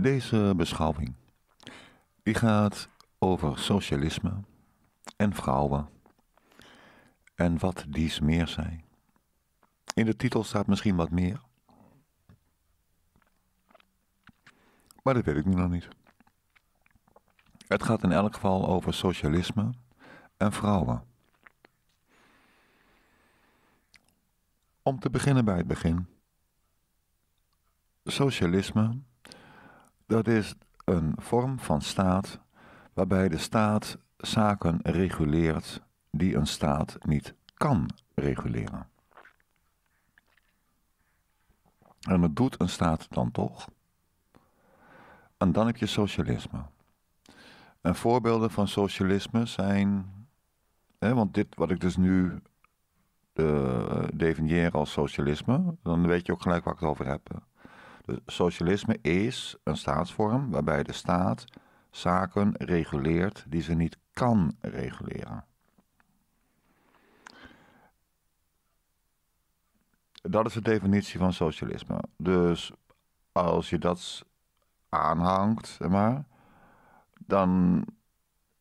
Deze beschouwing gaat over socialisme en vrouwen en wat dies meer zijn. In de titel staat misschien wat meer, maar dat weet ik nu nog niet. Het gaat in elk geval over socialisme en vrouwen. Om te beginnen bij het begin. Socialisme dat is een vorm van staat waarbij de staat zaken reguleert die een staat niet kan reguleren. En dat doet een staat dan toch. En dan heb je socialisme. En voorbeelden van socialisme zijn, hè, want dit wat ik dus nu uh, definieer als socialisme, dan weet je ook gelijk waar ik het over heb socialisme is een staatsvorm waarbij de staat zaken reguleert die ze niet kan reguleren. Dat is de definitie van socialisme. Dus als je dat aanhangt, dan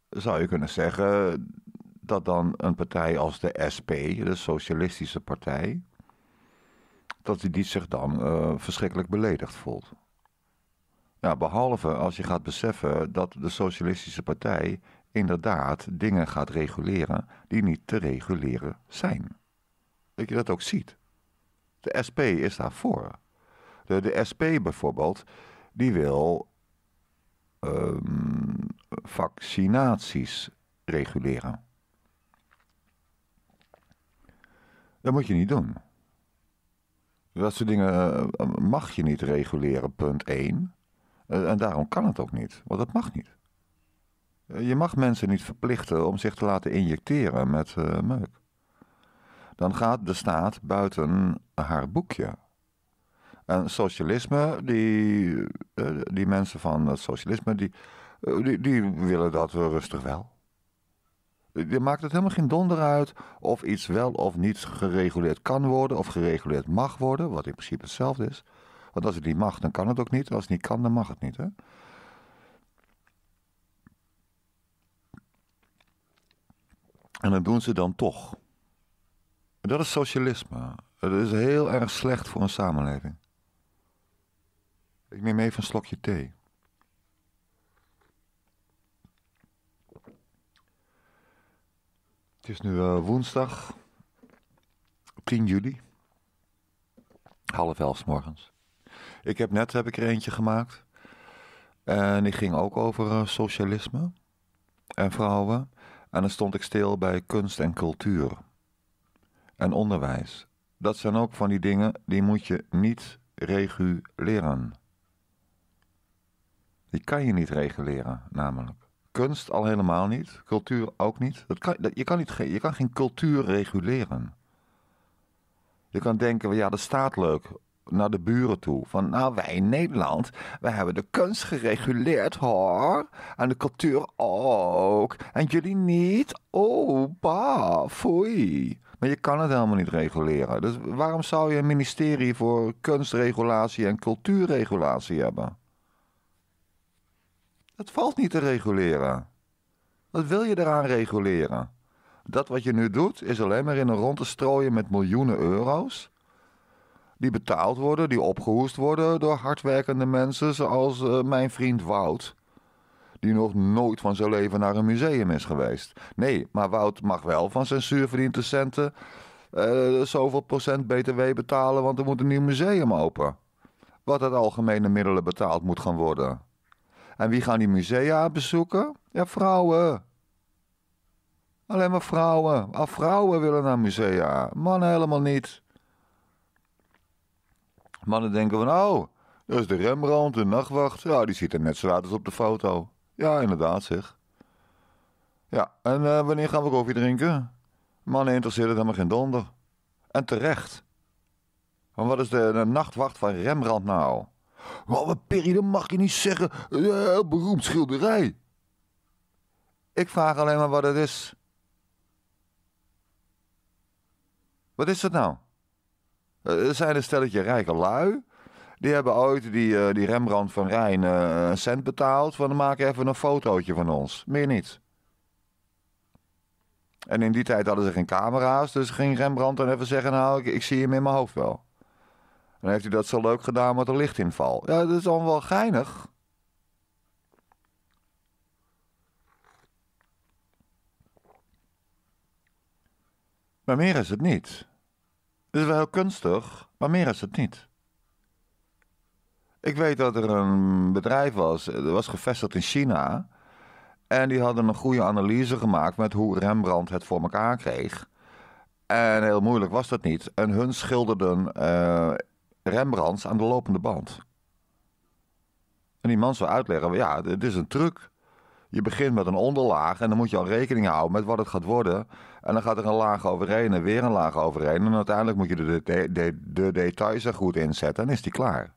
zou je kunnen zeggen dat dan een partij als de SP, de Socialistische Partij, dat hij zich dan eh, verschrikkelijk beledigd voelt. behalve als je gaat beseffen dat de Socialistische Partij inderdaad dingen gaat reguleren die niet te reguleren zijn. Dat je dat ook ziet. De SP is daarvoor. De, de SP bijvoorbeeld, die wil ehm, vaccinaties reguleren. Dat moet je niet doen. Dat soort dingen eh, eh, mag je niet reguleren, punt 1. Eh, en daarom kan het ook niet, want dat mag niet. Je mag mensen niet verplichten om zich te laten injecteren met uh, meuk. Dan gaat de staat buiten haar boekje. En socialisme, die, die mensen van het socialisme, die, die, die willen dat we rustig wel. Je maakt het helemaal geen donder uit of iets wel of niet gereguleerd kan worden of gereguleerd mag worden, wat in principe hetzelfde is. Want als het niet mag, dan kan het ook niet. Als het niet kan, dan mag het niet. Hè? En dat doen ze dan toch. Dat is socialisme. Dat is heel erg slecht voor een samenleving. Ik neem even een slokje thee. Het is nu eh, woensdag 10 juli. Half elf morgens. Ik heb net heb ik er eentje gemaakt. En die ging ook over eh, socialisme en vrouwen. En dan stond ik stil bij kunst en cultuur. En onderwijs. Dat zijn ook van die dingen die moet je niet reguleren. Die kan je niet reguleren, namelijk kunst al helemaal niet, cultuur ook niet. Dat kan, je, kan niet je kan geen cultuur reguleren. Je kan denken, ja, dat staat leuk naar de buren toe. Van nou, wij in Nederland, wij hebben de kunst gereguleerd hoor. En de cultuur ook. En jullie niet. Oh, ba, foei. Maar je kan het helemaal niet reguleren. Dus waarom zou je een ministerie voor kunstregulatie en cultuurregulatie hebben? Dat valt niet te reguleren. Wat wil je eraan reguleren? Dat wat je nu doet is alleen maar in een rond te strooien met miljoenen euro's. Die betaald worden, die opgehoest worden door hardwerkende mensen zoals eh, mijn vriend Wout. Die nog nooit van zijn leven naar een museum is geweest. Nee, maar Wout mag wel van zijn centen eh, zoveel procent BTW betalen, want er moet een nieuw museum open. Wat het algemene middelen betaald moet gaan worden. En wie gaan die musea bezoeken? Ja, vrouwen. Alleen maar vrouwen. Al ah, vrouwen willen naar musea. Mannen helemaal niet. Mannen denken van, oh, dat is de Rembrandt, de nachtwacht. Ja, die ziet er net zo uit als op de foto. Ja, inderdaad zeg. Ja, en eh, wanneer gaan we koffie drinken? Mannen interesseren het helemaal geen donder. En terecht. Want wat is de, de nachtwacht van Rembrandt nou? Wat Perry, dat mag je niet zeggen. Een heel beroemd schilderij. Ik vraag alleen maar wat het is. Wat is dat nou? Eh, er zijn een stelletje rijke lui. Die hebben ooit die, eh, die Rembrandt van Rijn eh, een cent betaald. Van maak even een fotootje van ons. Meer niet. En in die tijd hadden ze geen camera's. Dus ging Rembrandt dan even zeggen: Nou, ik, ik zie hem in mijn hoofd wel. Dan heeft hij dat zo leuk gedaan met een lichtinval. Ja, dat is dan wel geinig. Maar meer is het niet. Het is wel heel kunstig, maar meer is het niet. Ik weet dat er een bedrijf was, eh, dat was gevestigd in China. En die hadden een goede analyse gemaakt met hoe Rembrandt het voor elkaar kreeg. En heel moeilijk was dat niet. En hun schilderden eh, Rembrandts aan de lopende band. En die man zou uitleggen, ja, het is een truc. Je begint met een onderlaag en dan moet je al rekening houden met wat het gaat worden. En dan gaat er een laag overheen en weer een laag overheen. En uiteindelijk moet je de, de, de, details er goed in zetten en is die klaar.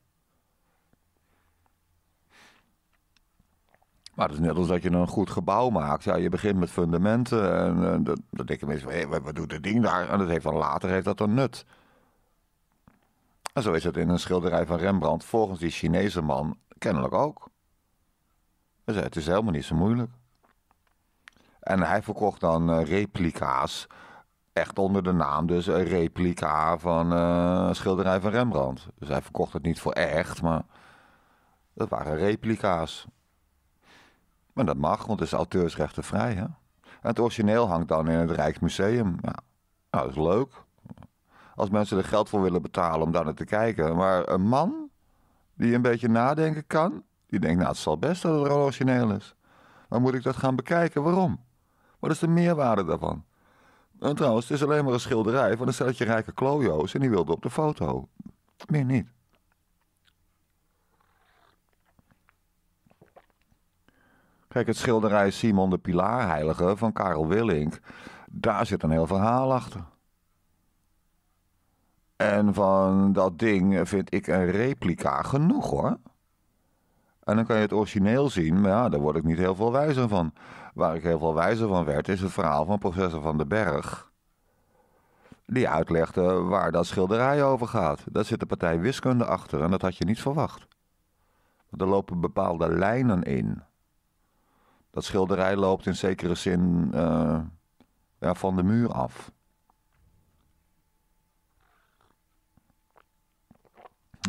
Maar het is net als dat je een goed gebouw maakt. Ja, je begint met fundamenten en, en eh, dat, dat denken mensen, hé, wat, doet dit ding daar? En dat heeft dan later heeft dat een nut. En zo is het in een schilderij van Rembrandt volgens die Chinese man kennelijk ook. Dus het is helemaal niet zo moeilijk. En hij verkocht dan eh, replica's, echt onder de naam dus een replica van eh, een schilderij van Rembrandt. Dus hij verkocht het niet voor echt, maar dat waren replica's. Maar dat mag, want het is auteursrechtenvrij. Hè? En het origineel hangt dan in het Rijksmuseum. Ja. Nou, dat is leuk als mensen er geld voor willen betalen om daar naar te kijken. Maar een man die een beetje nadenken kan, die denkt, nou, het zal best dat het origineel is. Dan moet ik dat gaan bekijken. Waarom? Wat is de meerwaarde daarvan? En nou, trouwens, het is alleen maar een schilderij van een stelletje rijke klojo's en die wilde op de foto. Meer niet. Kijk, het schilderij Simon de Pilaarheilige van Karel Willink, daar zit een heel verhaal achter. En van dat ding vind ik een replica genoeg hoor. En dan kan je het origineel zien, maar ja, daar word ik niet heel veel wijzer van. Waar ik heel veel wijzer van werd, is het verhaal van professor Van den Berg. Die uitlegde waar dat schilderij over gaat. Daar zit de partij wiskunde achter en dat had je niet verwacht. Want er lopen bepaalde lijnen in. Dat schilderij loopt in zekere zin eh, ja, van de muur af.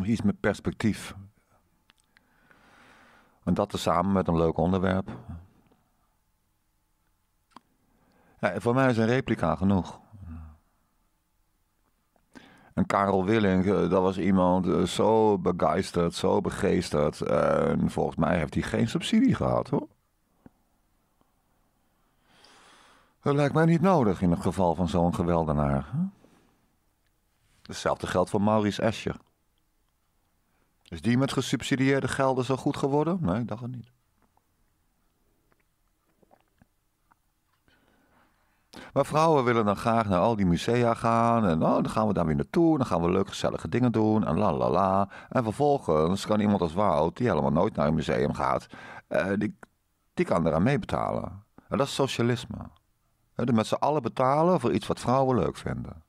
Iets met perspectief. En dat samen met een leuk onderwerp. Ja, voor mij is een replica genoeg. En Karel Willing, eh, dat was iemand eh, zo begeisterd, zo begeesterd. En volgens mij heeft hij geen subsidie gehad hoor. Dat lijkt mij niet nodig in het geval van zo'n geweldenaar. Hetzelfde geldt voor Maurice Escher. Is die met gesubsidieerde gelden zo goed geworden? Nee, ik dacht het niet. Maar vrouwen willen dan graag naar al die musea gaan. En oh, dan gaan we daar weer naartoe. Dan gaan we leuke gezellige dingen doen. En la la la. En vervolgens kan iemand als Wout, die helemaal nooit naar een museum gaat, eh, die, die kan eraan meebetalen. En dat is socialisme. met z'n allen betalen voor iets wat vrouwen leuk vinden.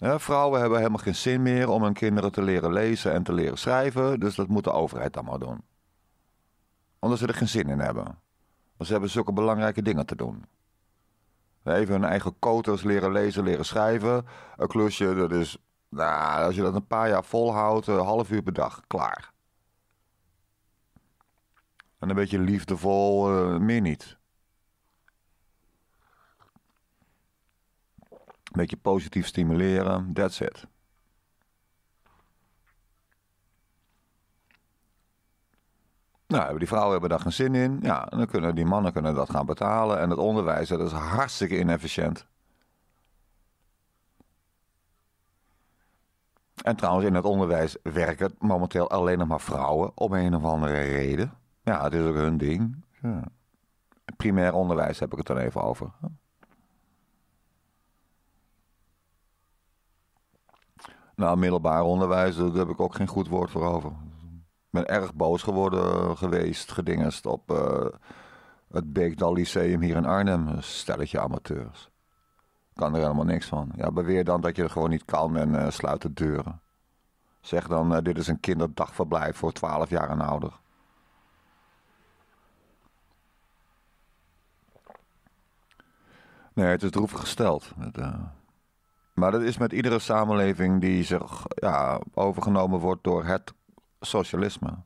Vrouwen hebben helemaal geen zin meer om hun kinderen te leren lezen en te leren schrijven, dus dat moet de overheid dan maar doen. Omdat ze er geen zin in hebben. Want ze hebben zulke belangrijke dingen te doen. Even hun eigen koters leren lezen, leren schrijven. Een klusje, dat is, nou, als je dat een paar jaar volhoudt, een half uur per dag, klaar. En een beetje liefdevol, eh, meer niet. Een beetje positief stimuleren, that's it. Nou, die vrouwen hebben daar geen zin in. Ja, dan kunnen die mannen kunnen dat gaan betalen. En het onderwijs, dat is hartstikke inefficiënt. En trouwens, in het onderwijs werken momenteel alleen nog maar vrouwen. Om een of andere reden. Ja, het is ook hun ding. Primair onderwijs heb ik het dan even over. Nou, middelbaar onderwijs, daar heb ik ook geen goed woord voor over. Ik ben erg boos geworden eh, geweest, gedingest op eh, het Beekdal Lyceum hier in Arnhem. stelletje amateurs. Kan er helemaal niks van. Ja, beweer dan dat je er gewoon niet kan en eh, sluit de deuren. Zeg dan, dit is een kinderdagverblijf voor 12 jaar en ouder. Nee, het is droevig gesteld. Het, maar dat is met iedere samenleving die zich ja, overgenomen wordt door het socialisme.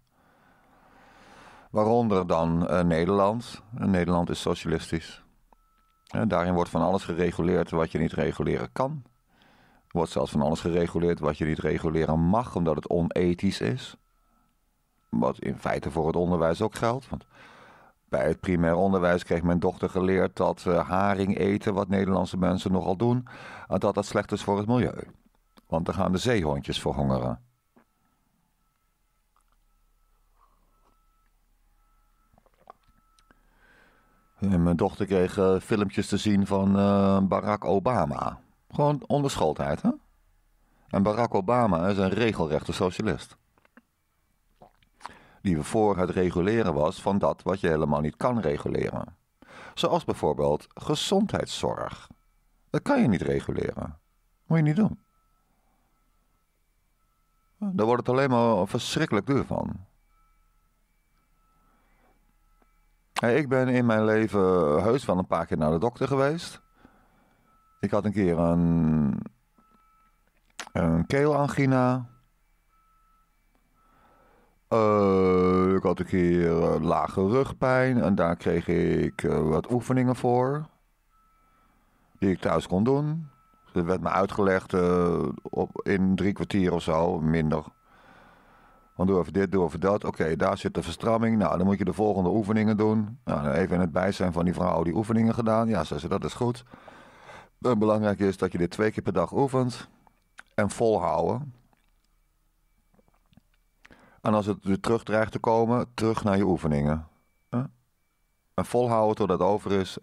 Waaronder dan eh, Nederland. Eh, Nederland is socialistisch. Eh, daarin wordt van alles gereguleerd wat je niet reguleren kan. Er wordt zelfs van alles gereguleerd wat je niet reguleren mag, omdat het onethisch is. Wat in feite voor het onderwijs ook geldt. Want bij het primair onderwijs kreeg mijn dochter geleerd dat eh, haring eten, wat Nederlandse mensen nogal doen, eh, dat dat slecht is voor het milieu. Want dan gaan de zeehondjes verhongeren. En mijn dochter kreeg eh, filmpjes te zien van Barack Obama. Gewoon onderschooldheid, hè? En Barack Obama is een regelrechte socialist die voor het reguleren was van dat wat je helemaal niet kan reguleren. Zoals bijvoorbeeld gezondheidszorg. Dat kan je niet reguleren. Moet je niet doen. Daar wordt het alleen maar verschrikkelijk duur van. Hey, ik ben in mijn leven heus wel een paar keer naar de dokter geweest. Ik had een keer een, een keelangina. Eh, ik had een keer eh, lage rugpijn en daar kreeg ik eh, wat oefeningen voor. Die ik thuis kon doen. Er dat werd me uitgelegd op, in drie kwartier of zo, minder. Want doe even dit, doe even dat. Oké, daar zit de verstramming. Nou, dan moet je de volgende oefeningen doen. Nou, nou even in het bijzijn van die vrouw die oefeningen gedaan. Ja, zei ze, dat is goed. belangrijk is dat je dit twee keer per dag oefent. En volhouden. En als het weer terug dreigt te komen, terug naar je oefeningen. En volhouden totdat het over is.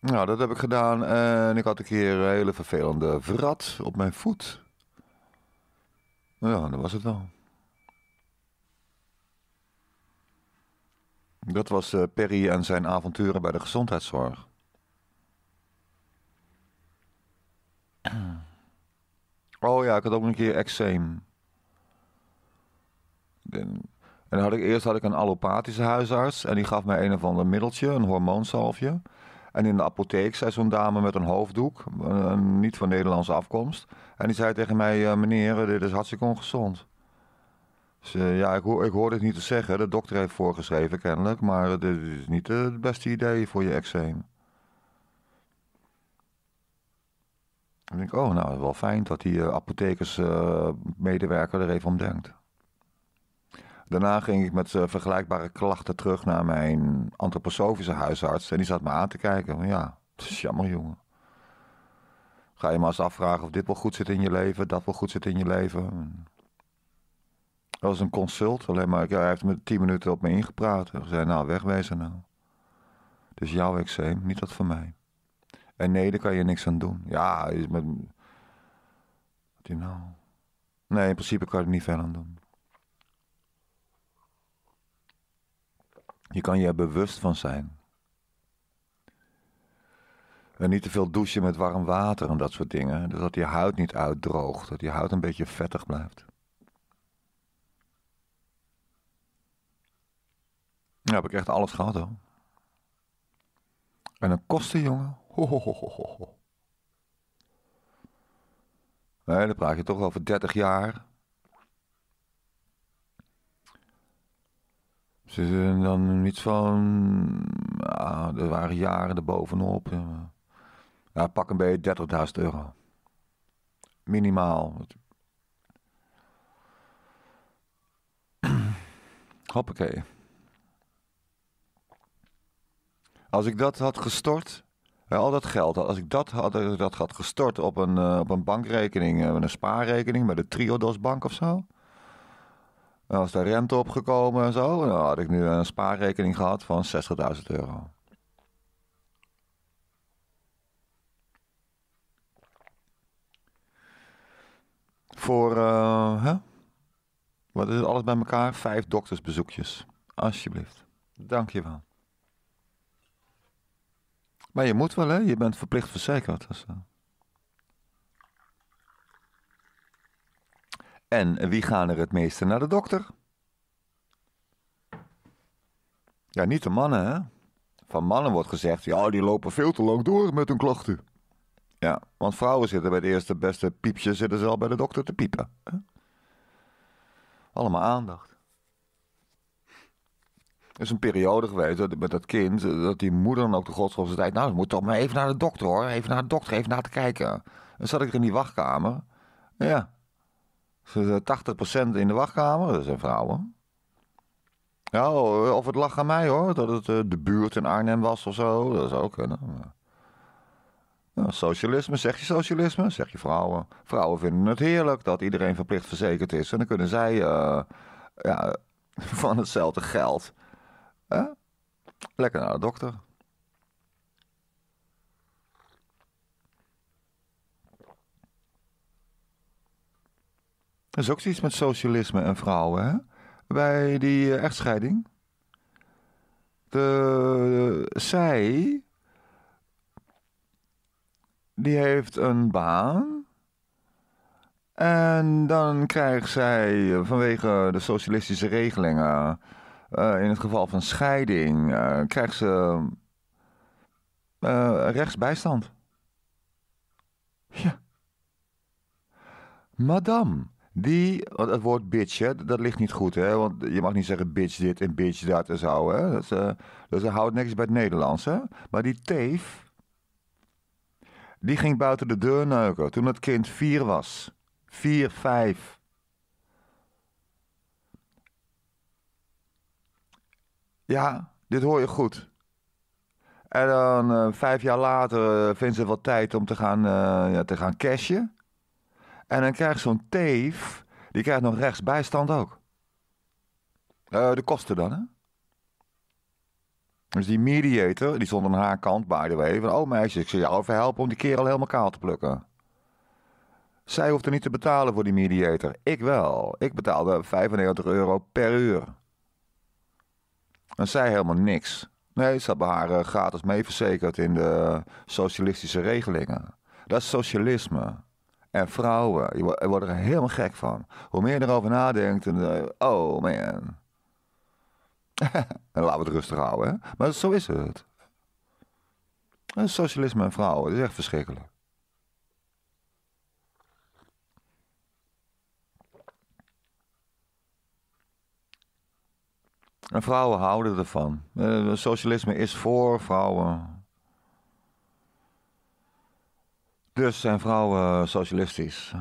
Nou, dat heb ik gedaan en ik had een keer een hele vervelende vrat op mijn voet. Ja, dat was het wel. Dat was eh, Perry en zijn avonturen bij de gezondheidszorg. Oh. oh ja, ik had ook een keer eczeem. En dan had ik, eerst had ik een allopathische huisarts. En die gaf mij een of ander middeltje, een hormoonsalfje. En in de apotheek zei zo'n dame met een hoofddoek, niet van Nederlandse afkomst. En die zei tegen mij, eh, meneer, dit is hartstikke ongezond. Dus eh, ja, ik hoor, ik hoor dit niet te zeggen. De dokter heeft voorgeschreven kennelijk. Maar dit is niet het beste idee voor je eczeem. Dan denk ik, oh, nou, wel fijn dat die eh, apothekersmedewerker eh, er even om denkt. Daarna ging ik met eh, vergelijkbare klachten terug naar mijn antroposofische huisarts. En die zat me aan te kijken. Ja, dat is jammer, jongen. Ga je maar eens afvragen of dit wel goed zit in je leven, dat wel goed zit in je leven. Dat was een consult, alleen maar hij heeft me tien minuten op me ingepraat. Hij zei, nou, wegwezen nou. Het is jouw eczeem, niet dat van mij. En nee, daar kan je niks aan doen. Ja, is met... Wat die nou? Nee, in principe kan je er niet veel aan doen. Je kan je er bewust van zijn. En niet te veel douchen met warm water en dat soort dingen. Dus dat je huid niet uitdroogt. Dat je huid een beetje vettig blijft. Nou heb ik echt alles gehad hoor. En een kosten, jongen. Ho, ho, ho, ho Nee, dan praat je toch over 30 jaar. Ze zijn dan iets van. Ah, er waren jaren erbovenop. ja pak een beetje 30.000 euro. Minimaal. Hoppakee. Als ik dat had gestort, eh, al dat geld, als ik dat had, dat had gestort op een, eh, op een bankrekening, eh, een spaarrekening bij de Triodos Bank of zo. Dan was daar rente op gekomen en zo, dan had ik nu een spaarrekening gehad van 60.000 euro. Voor, hè? wat is het, alles bij elkaar? Vijf doktersbezoekjes. Alsjeblieft. Dank je wel. Maar je moet wel, hè? Je bent verplicht verzekerd. Dus, En wie gaan er het meeste naar de dokter? Ja, niet de mannen, hè? Van mannen wordt gezegd, ja, die lopen veel te lang door met hun klachten. Ja, want vrouwen zitten bij de eerste beste piepje, zitten ze al bij de dokter te piepen. Allemaal aandacht is een periode geweest met dat kind, eh, dat die moeder dan ook de godsdienst tijd. Nou, moet toch maar even naar de dokter hoor. Even naar de dokter, even naar te kijken. En zat ik er in die wachtkamer. Ja. 80% in de wachtkamer, dat zijn vrouwen. Ja, eh, of het lag aan mij hoor, dat het eh, de buurt in Arnhem was of zo. Dat zou ook kunnen. Nou, socialisme, zeg je socialisme? Zeg je vrouwen. Vrouwen vinden het heerlijk dat iedereen verplicht verzekerd is. En dan kunnen zij ja, van hetzelfde geld Lekker naar de dokter. Dat is ook zoiets met socialisme en vrouwen, hè? Bij die eh, echtscheiding. De, de, zij... Die heeft een baan. En dan krijgt zij eh, vanwege de socialistische regelingen eh, in het geval van scheiding eh, krijgt ze uh, rechtsbijstand. Ja. Madame, die, het woord bitch, dat ligt niet goed, hè? Want je mag niet zeggen bitch dit en bitch dat en zo, hè? Dat, ze dat houdt niks bij het Nederlands, hè? Maar die teef, die ging buiten de deur neuken toen het kind vier was. Vier, vijf. Ja, dit hoor je goed. En dan eh, vijf jaar later uh, vindt ze wat tijd om te gaan, eh, ja, te gaan cashen. En dan krijgt zo'n teef, die krijgt nog rechtsbijstand ook. de kosten dan, hè? Dus die mediator, die stond aan haar kant, by the way, van... Oh meisje, ik zou jou even helpen om die kerel helemaal kaal te plukken. Zij hoefde niet te betalen voor die mediator. Ik wel. Ik betaalde 95 euro per uur. En zij helemaal niks. Nee, ze hebben haar eh, gratis mee verzekerd in de socialistische regelingen. Dat is socialisme. En vrouwen, je wordt er helemaal gek van. Hoe meer je erover nadenkt, en, eh, oh man. en laten we het rustig houden, hè? Maar zo is het. Socialisme en vrouwen, is echt verschrikkelijk. En vrouwen houden ervan. Eh, socialisme is voor vrouwen. Dus zijn vrouwen socialistisch.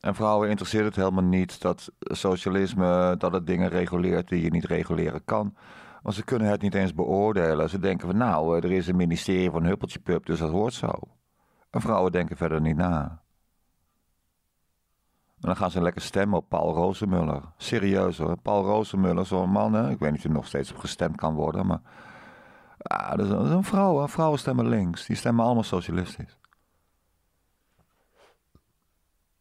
En vrouwen interesseert het helemaal niet dat socialisme dat het dingen reguleert die je niet reguleren kan. Want ze kunnen het niet eens beoordelen. Ze denken van nou, eh, er is een ministerie van Huppeltje Pup, dus dat hoort zo. En vrouwen denken verder niet na. En dan gaan ze lekker stemmen op Paul Rozemuller. Serieus hoor. Paul Rozemuller, zo'n man. Hè? Ik weet niet of hij nog steeds op gestemd kan worden. Maar ah, dat, is, dat een vrouw. Vrouwen stemmen links. Die stemmen allemaal socialistisch.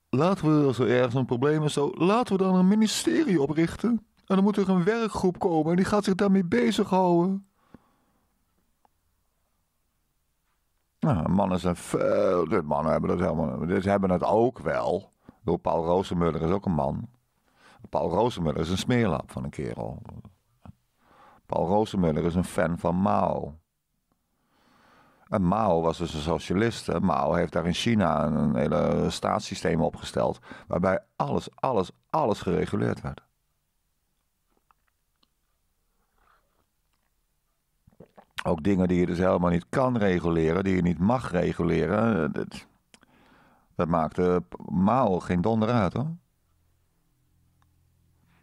Laten we, als er ergens een probleem is, zo, laten we dan een ministerie oprichten. En dan moet er een werkgroep komen en die gaat zich daarmee bezighouden. Nou, mannen zijn veel. Dit mannen hebben dat helemaal. Dit hebben het ook wel. Paul Roosemuller is ook een man. Paul Roosemuller is een smeerlap van een kerel. Paul Roosemuller is een fan van Mao. En Mao was dus een socialist. Mao heeft daar in China een, hele staatssysteem opgesteld. waarbij alles, alles, alles gereguleerd werd. Ook dingen die je dus helemaal niet kan reguleren, die je niet mag reguleren. Eh, dat maakte maal geen donder uit hoor.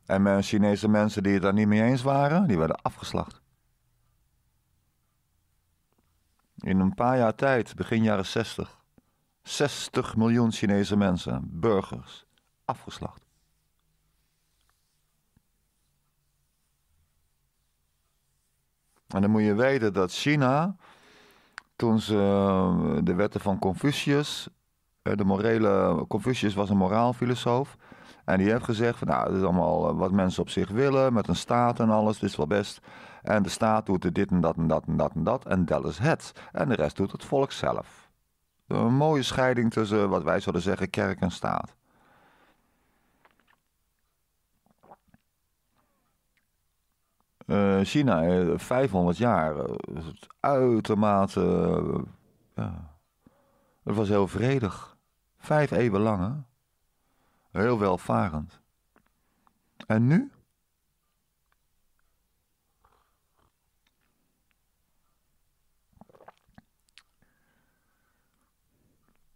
En met Chinese mensen die het daar niet mee eens waren, die werden afgeslacht. In een paar jaar tijd, begin jaren 60, 60 miljoen Chinese mensen, burgers, afgeslacht. En dan moet je weten dat China, toen ze eh, de wetten van Confucius eh, de morele, Confucius was een moraalfilosoof. En die heeft gezegd, van, nou, dit is allemaal eh, wat mensen op zich willen, met een staat en alles, dit is wel best. En de staat doet dit en dat en dat en dat en dat, en dat is het. En de rest doet het volk zelf. Een mooie scheiding tussen wat wij zouden zeggen kerk en staat. Eh, China, 500 jaar, uitermate, het was heel vredig. Vijf eeuwen lang, hè? Heel welvarend. En nu?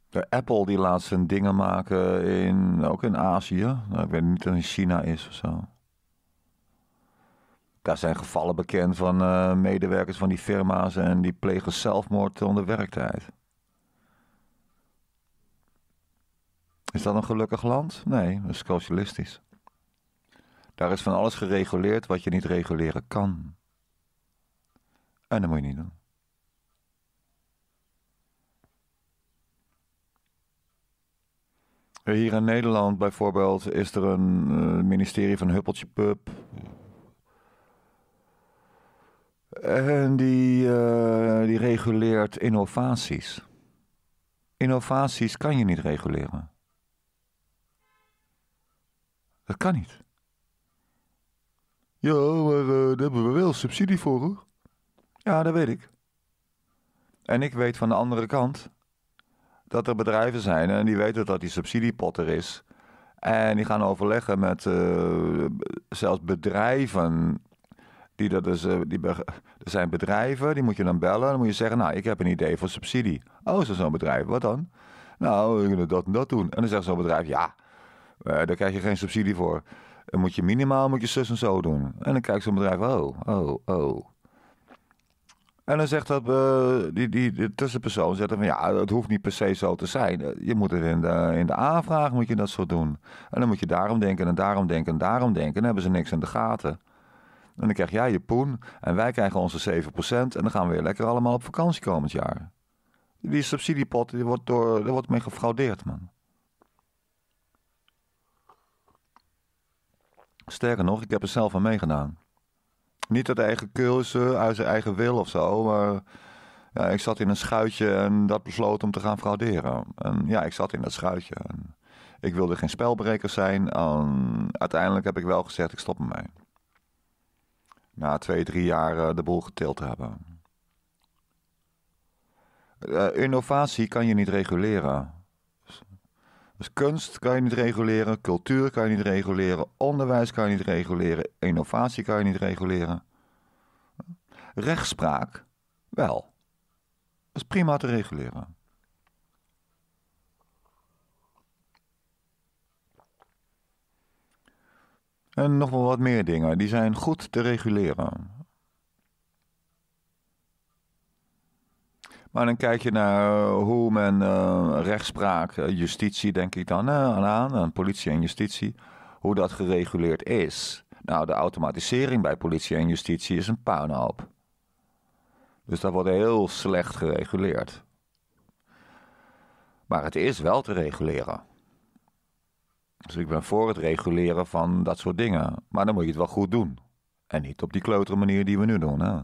De Apple die laat zijn dingen maken in, ook in Azië. Nou, ik weet niet of het in China is of zo. Daar zijn gevallen bekend van eh, medewerkers van die firma's en die plegen zelfmoord onder werktijd. Is dat een gelukkig land? Nee, dat is socialistisch. Daar is van alles gereguleerd wat je niet reguleren kan. En dat moet je niet doen. Hier in Nederland bijvoorbeeld is er een eh, ministerie van Huppeltje Pup. En die, eh, die reguleert innovaties. Innovaties kan je niet reguleren. Dat kan niet. Ja, maar eh, daar hebben we wel subsidie voor hoor. Ja, dat weet ik. En ik weet van de andere kant dat er bedrijven zijn en die weten dat die subsidiepot er is. En die gaan overleggen met eh, zelfs bedrijven. Die dat is. Dus, eh, die er zijn bedrijven, die moet je dan bellen. Dan moet je zeggen, nou, ik heb een idee voor subsidie. Oh, is zo'n bedrijf? Wat dan? Nou, we kunnen dat en dat doen. En dan zegt zo'n bedrijf, ja, eh, daar krijg je geen subsidie voor. Dan moet je minimaal moet je zus en zo doen. En dan kijkt zo'n bedrijf, oh, oh, oh. En dan zegt dat, eh, die, die, die, tussenpersoon zegt van ja, het hoeft niet per se zo te zijn. Eh, je moet het in de, in de aanvraag moet je dat zo doen. En dan moet je daarom denken en daarom denken en daarom denken. En dan hebben ze niks in de gaten. En dan krijg jij je poen en wij krijgen onze 7%. En dan gaan we weer lekker allemaal op vakantie komend jaar. Die subsidiepot, die wordt door, daar wordt mee gefraudeerd, man. Sterker nog, ik heb er zelf aan meegedaan. Niet uit eigen keuze, eh, uit zijn eigen wil of zo, maar ja, ik zat in een schuitje en dat besloot om te gaan frauderen. En ja, ik zat in dat schuitje. En ik wilde geen spelbreker zijn. En uiteindelijk heb ik wel gezegd, ik stop ermee. Na twee, drie jaar eh, de boel getild hebben. Eh, innovatie kan je niet reguleren. Dus kunst kan je niet reguleren, cultuur kan je niet reguleren, onderwijs kan je niet reguleren, innovatie kan je niet reguleren. Rechtspraak wel. Dat is prima te reguleren. En nog wel wat meer dingen, die zijn goed te reguleren. Maar dan kijk je naar eh, hoe men eh, rechtspraak, eh, justitie denk ik dan aan, aan, politie en justitie, hoe dat gereguleerd is. Nou, de automatisering bij politie en justitie is een puinhoop. Dus dat wordt heel slecht gereguleerd. Maar het is wel te reguleren. Dus ik ben voor het reguleren van dat soort dingen. Maar dan moet je het wel goed doen. En niet op die klotere manier die we nu doen. Hè?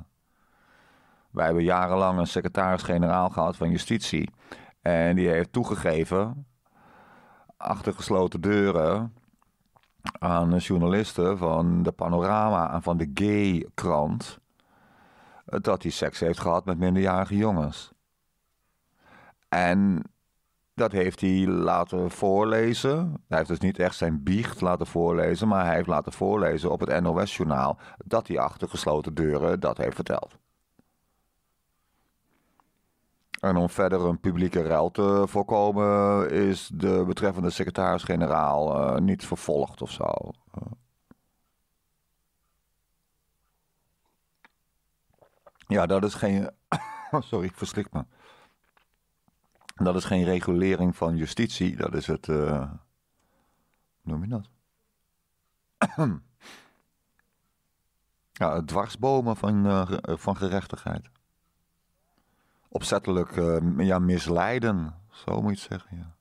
Wij hebben jarenlang een secretaris-generaal gehad van justitie. En die heeft toegegeven, achter gesloten deuren, aan journalisten van de Panorama en van de Gay-krant. dat hij seks heeft gehad met minderjarige jongens. En dat heeft hij laten voorlezen. Hij heeft dus niet echt zijn biecht laten voorlezen, maar hij heeft laten voorlezen op het NOS-journaal dat hij achter gesloten deuren dat heeft verteld. En om verder een publieke ruil te voorkomen, is de betreffende secretaris-generaal eh, niet vervolgd of zo. Eh. Ja, dat is geen. Sorry, ik verslik me. Dat is geen regulering van justitie, dat is het. Uh... Noem je dat? ja, het dwarsbomen van, van gerechtigheid opzettelijk uh, ja, misleiden, zo moet je het zeggen. Ja.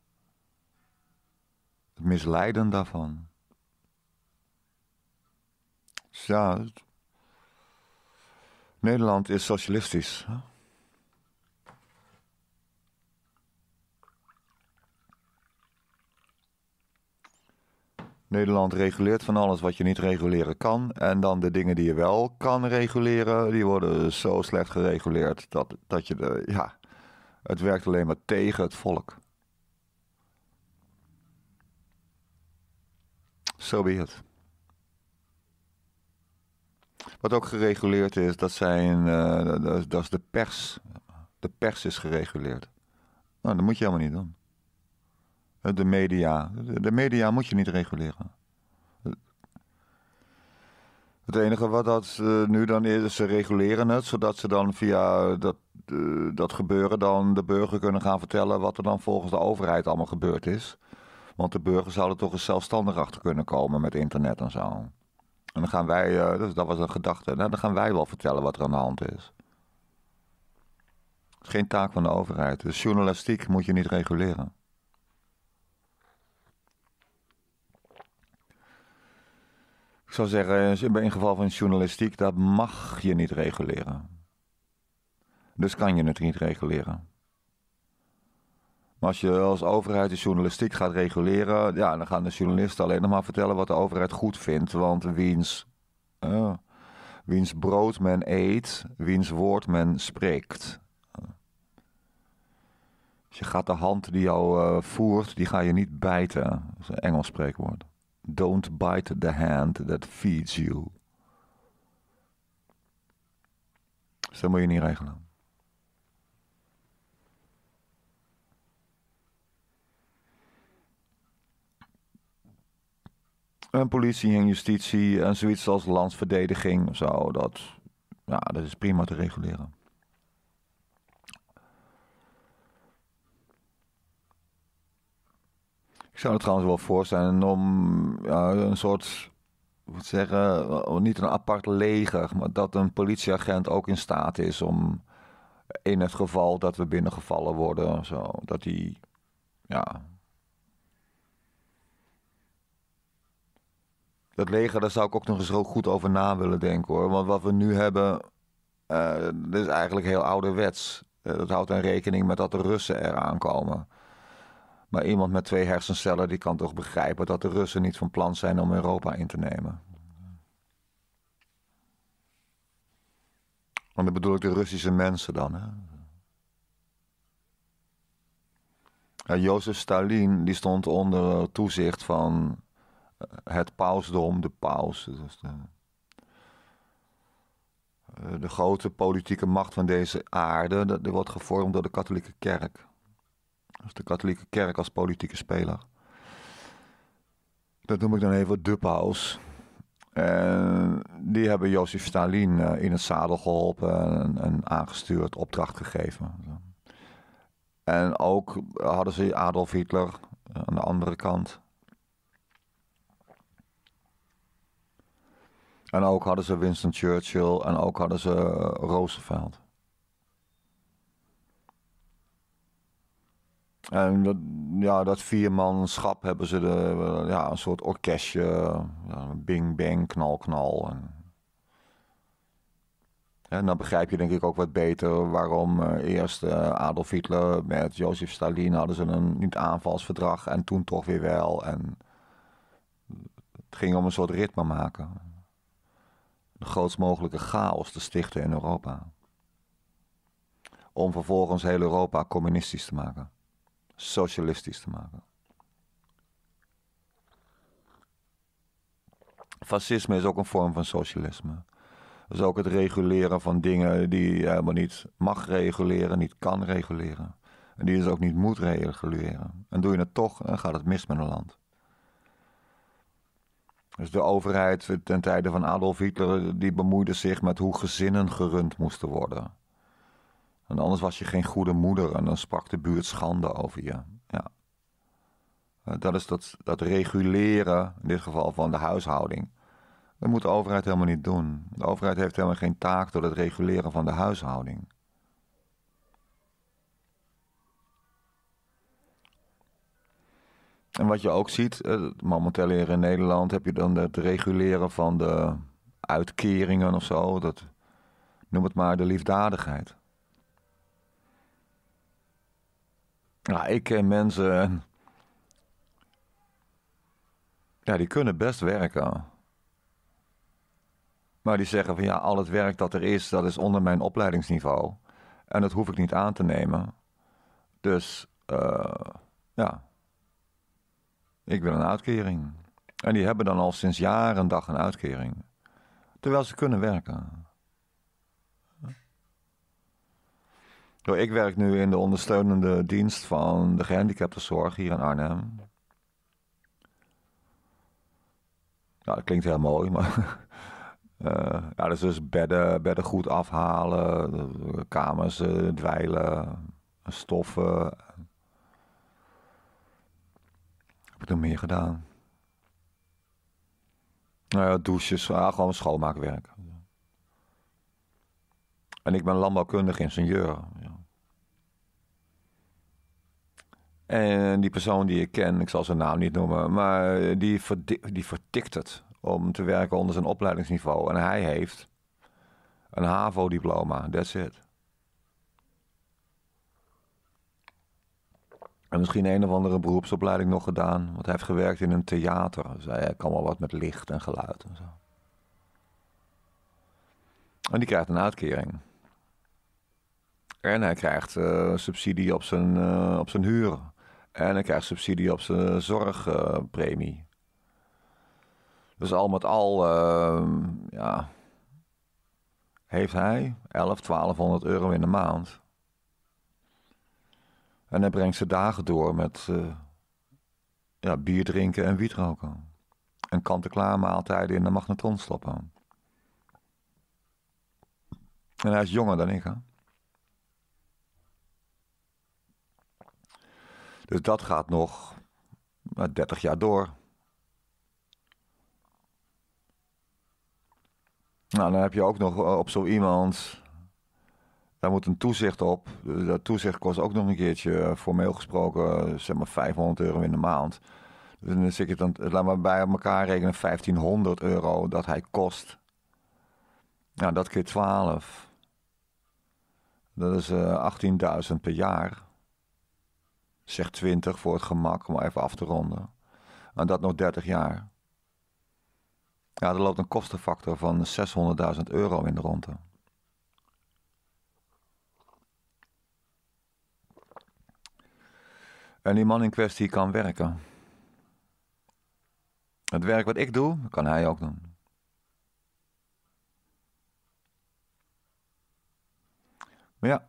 Het misleiden daarvan. Dus ja, Nederland is socialistisch. Hè? Nederland reguleert van alles wat je niet reguleren kan. En dan de dingen die je wel kan reguleren, die worden zo slecht gereguleerd dat, dat je de, ja, het werkt alleen maar tegen het volk. Zo so be Wat ook gereguleerd is, dat, zijn, eh, dat, is de pers. De pers is gereguleerd. Nou, dat moet je helemaal niet doen. Eh, de media. De media moet je niet reguleren. Het enige wat dat eh, nu dan is, ze reguleren het, zodat ze dan via dat, eh, dat gebeuren dan de burger kunnen gaan vertellen wat er dan volgens de overheid allemaal gebeurd is. Want de burger zouden er toch eens zelfstandig achter kunnen komen met internet en zo. En dan gaan wij, dus dat was een gedachte, dan gaan wij wel vertellen wat er aan de hand is. Het is geen taak van de overheid. Dus journalistiek moet je niet reguleren. zou zeggen, eh, in geval van journalistiek, dat mag je niet reguleren. Dus kan je het niet reguleren. Maar als je als overheid de journalistiek gaat reguleren, ja, dan gaan de journalisten alleen nog maar vertellen wat de overheid goed vindt. Want wiens, uh, wiens brood men eet, wiens woord men spreekt. Dus je gaat de hand die jou eh, voert, die ga je niet bijten. Dat is een Engels spreekwoord. Don't bite the hand that feeds you. dat moet je niet regelen. En politie en justitie en zoiets als landsverdediging zo, dat, ja, dat is prima te reguleren. Ik zou het trouwens wel voorstellen om ja, een soort, wat zeggen, eh, niet een apart leger, maar dat een politieagent ook in staat is om in het geval dat we binnengevallen worden, zo, dat hij, ja. Dat leger, daar zou ik ook nog eens goed over na willen denken hoor. Want wat we nu hebben, eh, dat is eigenlijk heel ouderwets. Uh, dat houdt in rekening met dat de Russen eraan komen. Maar iemand met twee hersencellen die kan toch begrijpen dat de Russen niet van plan zijn om Europa in te nemen. En dan bedoel ik de Russische mensen dan. Hè? Ja, Jozef Stalin die stond onder toezicht van eh, het pausdom, de paus. Dus de, eh, de grote politieke macht van deze aarde, dat, wordt gevormd door de katholieke kerk. Dus de katholieke kerk als politieke speler. Dat noem ik dan even de paus. En die hebben Jozef Stalin eh, in het zadel geholpen en, en aangestuurd, opdracht gegeven. En ook hadden ze Adolf Hitler eh, aan de andere kant. En ook hadden ze Winston Churchill en ook hadden ze eh, Roosevelt. En dat, ja, dat viermanschap hebben ze de, eh, ja, een soort orkestje. Ja, bing, bang, knal, knal. En, en, dan begrijp je denk ik ook wat beter waarom eh, eerst eh, Adolf Hitler met Jozef Stalin hadden ze een niet-aanvalsverdrag en toen toch weer wel. En het ging om een soort ritme maken. De grootst mogelijke chaos te stichten in Europa. Om vervolgens heel Europa communistisch te maken socialistisch te maken. Fascisme is ook een vorm van socialisme. is ook het reguleren van dingen die je helemaal niet mag reguleren, niet kan reguleren. En die dus ook niet moet reguleren. En doe je het toch, dan gaat het mis met een land. Dus de overheid ten tijde van Adolf Hitler, die bemoeide zich met hoe gezinnen gerund moesten worden. En anders was je geen goede moeder en dan sprak de buurt schande over je. Ja. Eh, dat is dat, dat reguleren, in dit geval van de huishouding. Dat moet de overheid helemaal niet doen. De overheid heeft helemaal geen taak door het reguleren van de huishouding. En wat je ook ziet, eh, momenteel hier in Nederland heb je dan het reguleren van de uitkeringen of zo. Dat, noem het maar de liefdadigheid. Nou, ik ken mensen. Eh, ja, die kunnen best werken. Maar die zeggen van ja, al het werk dat er is, dat is onder mijn opleidingsniveau. En dat hoef ik niet aan te nemen. Dus eh, ja, ik wil een uitkering. En die hebben dan al sinds jaren dag een uitkering. Terwijl ze kunnen werken. Nou, ik werk nu in de ondersteunende dienst van de gehandicaptenzorg hier in Arnhem. Nou, dat klinkt heel mooi, maar. Uh, ja, dus, dus bedden, bedden goed afhalen, kamers uh, dweilen, stoffen. Heb ik nog meer gedaan? Nou ja, douches, ja, gewoon schoonmaakwerk. En ik ben landbouwkundig ingenieur. Ja. En die persoon die ik ken, ik zal zijn naam niet noemen, maar eh, die, die vertikt het om te werken onder zijn opleidingsniveau. En hij heeft een HAVO-diploma, that's it. En misschien een of andere beroepsopleiding nog gedaan, want hij heeft gewerkt in een theater. Dus hij kan wel wat met licht en geluid en zo. En die krijgt een uitkering. En hij krijgt eh, subsidie op zijn, uh, op zijn huur. En hij krijgt subsidie op zijn zorgpremie. dus al met al, ehm, ja, heeft hij 11, 1200 euro in de maand. En hij brengt zijn dagen door met eh, ja, bier drinken en wiet roken. En kant-en-klaar maaltijden in de magnetron stoppen. En hij is jonger dan ik, hè? Dus dat gaat nog maar eh, 30 jaar door. Nou, dan heb je ook nog eh, op zo iemand. Daar moet een toezicht op. Dus dat toezicht kost ook nog een keertje, eh, formeel gesproken, zeg maar 500 euro in de maand. Dus dan zit je dan, laat maar bij elkaar rekenen, 1500 euro dat hij kost. Nou, dat keer 12. Dat is uh, 18.000 per jaar. Zeg 20 voor het gemak, om even af te ronden. En dat nog 30 jaar. Ja, er loopt een kostenfactor van 600.000 euro in de ronde. En die man in kwestie kan werken. Het werk wat ik doe, kan hij ook doen. Maar ja,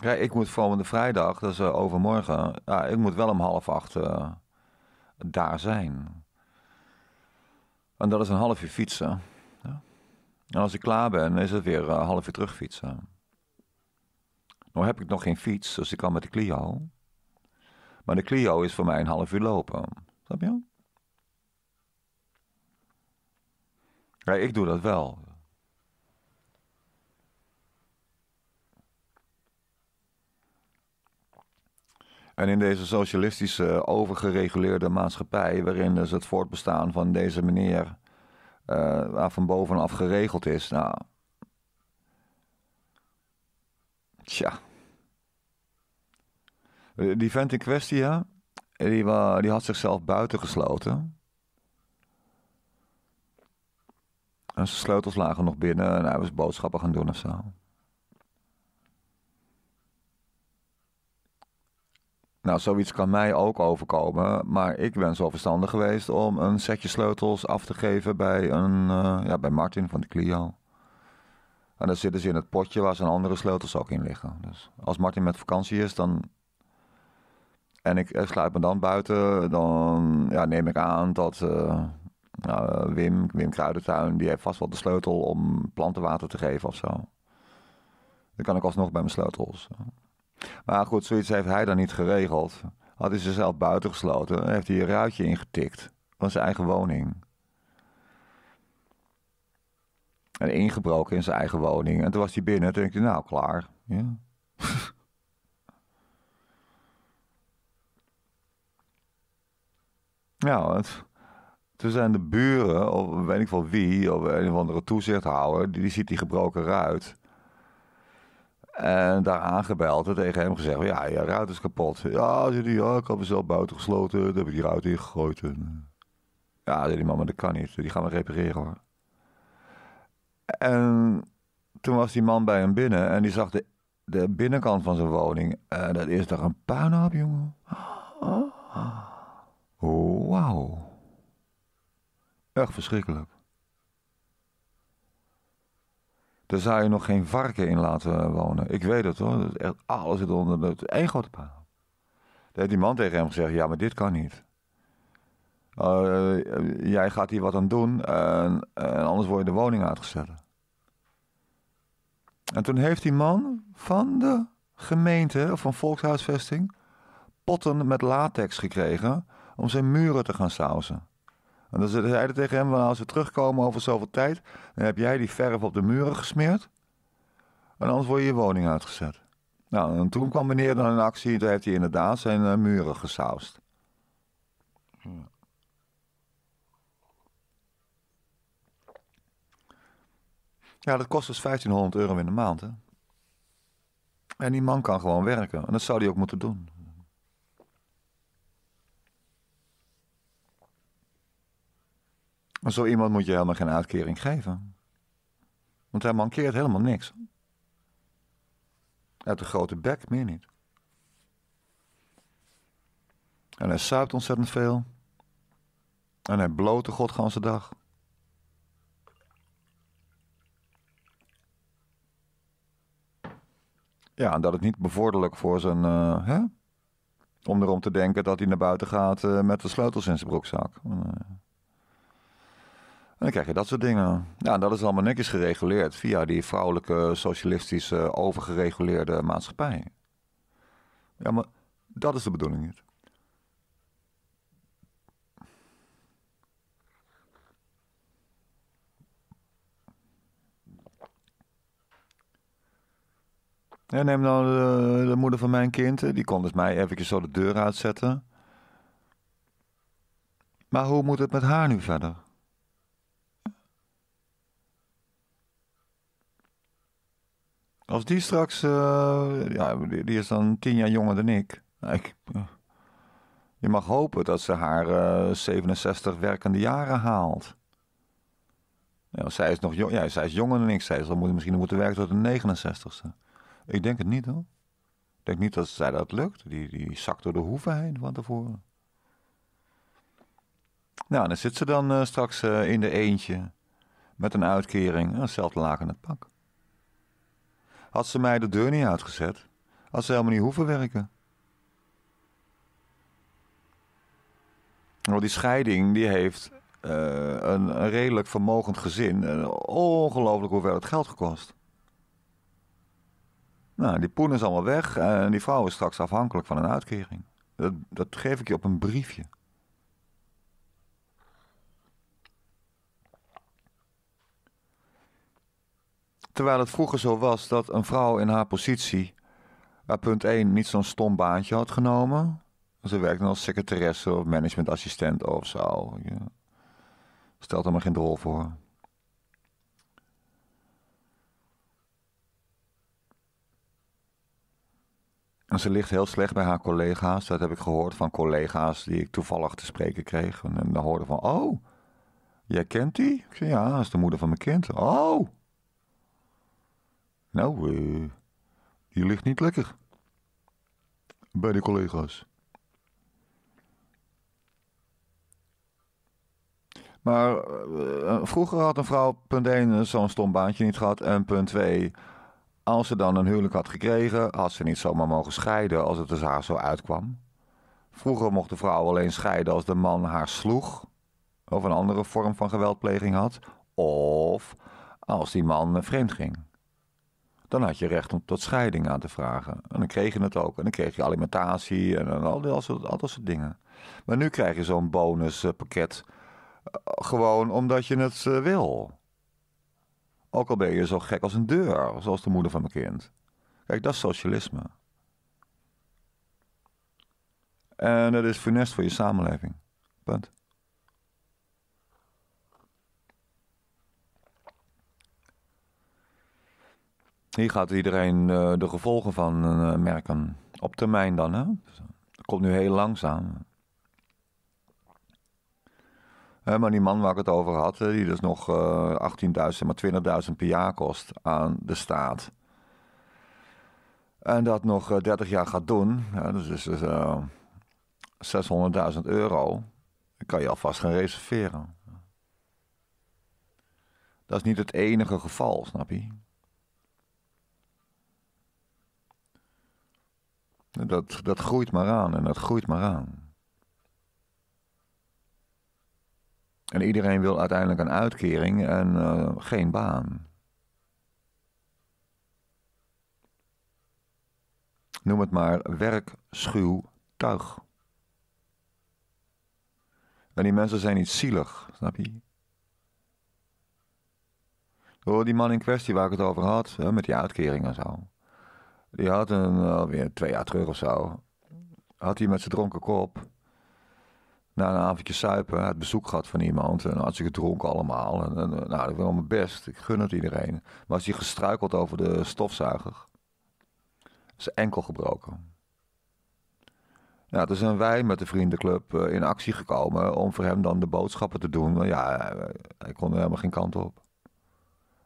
ja, ik moet volgende vrijdag, dat is eh, overmorgen. Ja, ik moet wel om half acht eh, daar zijn. En dat is een half uur fietsen. Ja. En als ik klaar ben, is het weer een eh, half uur terug fietsen. Nou heb ik nog geen fiets, dus ik kan met de Clio. Maar de Clio is voor mij een half uur lopen. Snap je? Ja, ik doe dat wel. En in deze socialistische, overgereguleerde maatschappij, waarin dus het voortbestaan van deze meneer uh, van bovenaf geregeld is, nou. Tja. Die vent in kwestie, ja? Die, die had zichzelf buitengesloten. En zijn sleutels lagen nog binnen en hij was boodschappen gaan doen of zo. Nou, zoiets kan mij ook overkomen. Maar ik ben zo verstandig geweest om een setje sleutels af te geven bij, een, eh, ja, bij Martin van de Clio. En dan zitten ze in het potje waar zijn andere sleutels ook in liggen. Dus als Martin met vakantie is, dan. En ik eh, sluit me dan buiten, dan ja, neem ik aan dat uh, Wim, Wim Kruidentuin, die heeft vast wel de sleutel om plantenwater te geven of zo. Dan kan ik alsnog bij mijn sleutels. Maar goed, zoiets heeft hij dan niet geregeld. Had hij zichzelf buitengesloten. Heeft hij een ruitje ingetikt van zijn eigen woning. En ingebroken in zijn eigen woning. En toen was hij binnen. Toen dacht ik, nou, klaar. Ja. ja, toen zijn de buren, of weet ik van wie, of een of andere toezichthouder, die, die ziet die gebroken ruit. En daar aangebeld en tegen hem gezegd: Ja, je ruit is kapot. Ja, zei die, ja, ik had mezelf buiten gesloten. Daar heb ik die ruit in En... Ja, die man, maar dat kan niet. Die gaan we repareren hoor. En toen was die man bij hem binnen en die zag de, de binnenkant van zijn woning. En dat is toch een puinhoop, jongen? Wauw. Echt verschrikkelijk. Daar zou je nog geen varken in laten wonen. Ik weet het hoor. alles zit onder de één grote paal. Daar heeft die man tegen hem gezegd: Ja, maar dit kan niet. Eh, jij gaat hier wat aan doen en, anders word je de woning uitgezet. En toen heeft die man van de gemeente of van volkshuisvesting potten met latex gekregen om zijn muren te gaan sausen. En dan zeiden tegen hem, als we terugkomen over zoveel tijd, dan heb jij die verf op de muren gesmeerd. En anders word je je woning uitgezet. Nou, en toen kwam meneer dan in actie en toen heeft hij inderdaad zijn eh, muren gesaust. Ja. ja, dat kost dus 1500 euro in de maand, hè. En die man kan gewoon werken. En dat zou hij ook moeten doen. Maar zo iemand moet je helemaal geen uitkering geven. Want hij mankeert helemaal niks. Uit de grote bek, meer niet. En hij suipt ontzettend veel. En hij bloot de godganse dag. Ja, en dat het niet bevorderlijk voor zijn. Eh, hè? Om erom te denken dat hij naar buiten gaat eh, met de sleutels in zijn broekzak. Uh dan krijg je dat soort dingen. Ja, en dat is allemaal netjes gereguleerd via die vrouwelijke, socialistische, overgereguleerde maatschappij. Ja, maar dat is de bedoeling niet. neem nou de, de, moeder van mijn kind. Die kon dus mij eventjes zo de deur uitzetten. Maar hoe moet het met haar nu verder? Als die straks, eh, ja, die, is dan tien jaar jonger dan ik. ik eh, je mag hopen dat ze haar uh, eh, 67 werkende jaren haalt. Ja, zij is nog jong, ja, zij is jonger dan ik. Zij zal moet, misschien moeten werken tot de 69ste. Ik denk het niet hoor. Ik denk niet dat zij dat lukt. Die, die zakt door de hoeven heen van tevoren. Nou, dan zit ze dan straks in de eentje. Met een uitkering. En hetzelfde in het pak had ze mij de deur niet uitgezet. Had ze helemaal niet hoeven werken. Want die scheiding die heeft eh, een, redelijk vermogend gezin een ongelooflijk het geld gekost. Nou, die poen is allemaal weg en die vrouw is straks afhankelijk van een uitkering. Dat, dat geef ik je op een briefje. Terwijl het vroeger zo was dat een vrouw in haar positie, waar punt 1 niet zo'n stom baantje had genomen. Ze werkte als secretaresse of managementassistent of zo. Stelt er maar geen rol voor. En ze ligt heel slecht bij haar collega's. Dat heb ik gehoord van collega's die ik toevallig te spreken kreeg. En dan hoorde van, oh, jij kent die? Ik zei, ja, dat is de moeder van mijn kind. Oh, nou, eh, je ligt niet lekker. Bij de collega's. Maar eh, eh, vroeger had een vrouw, punt 1, zo'n stom baantje niet gehad. En punt 2, als ze dan een huwelijk had gekregen, had ze niet zomaar mogen scheiden als het er haar zo uitkwam. Vroeger mocht de vrouw alleen scheiden als de man haar sloeg, of een andere vorm van geweldpleging had, of als die man vreemd ging dan had je recht om tot scheiding aan te vragen. En dan kreeg je het ook. En dan kreeg je alimentatie en, en al, die, al, al dat soort dingen. Maar nu krijg je zo'n bonuspakket eh, gewoon omdat je het eh, wil. Ook al ben je zo gek als een deur, zoals de moeder van mijn kind. Kijk, dat is socialisme. En dat is funest voor je samenleving. Punt. Hier gaat iedereen eh, de gevolgen van eh, merken. Op termijn dan, hè? Dat komt nu heel langzaam. maar die man waar ik het over had, eh, die dus nog 18.000, maar 20.000 per jaar kost aan de staat. En dat nog 30 jaar gaat doen, dat dus is dus 600.000 euro, kan je alvast gaan reserveren. Dat is niet het enige geval, snap je? Dat, dat groeit maar aan en dat groeit maar aan. En iedereen wil uiteindelijk een uitkering en eh, geen baan. Noem het maar werkschuw tuig. En die mensen zijn niet zielig, snap je? Door die man in kwestie waar ik het over had, met die uitkering en zo. Die had een, eh, alweer twee jaar terug of zo, had hij met zijn dronken kop, na een avondje suipen, het bezoek gehad van iemand. En had ze gedronken allemaal. En, nou, ik wil mijn best, ik gun het iedereen. Maar was hij gestruikeld over de stofzuiger. Zijn enkel gebroken. Nou, toen zijn wij met de vriendenclub eh, in actie gekomen om voor hem dan de boodschappen te doen. Maar ja, eh, hij kon er helemaal geen kant op.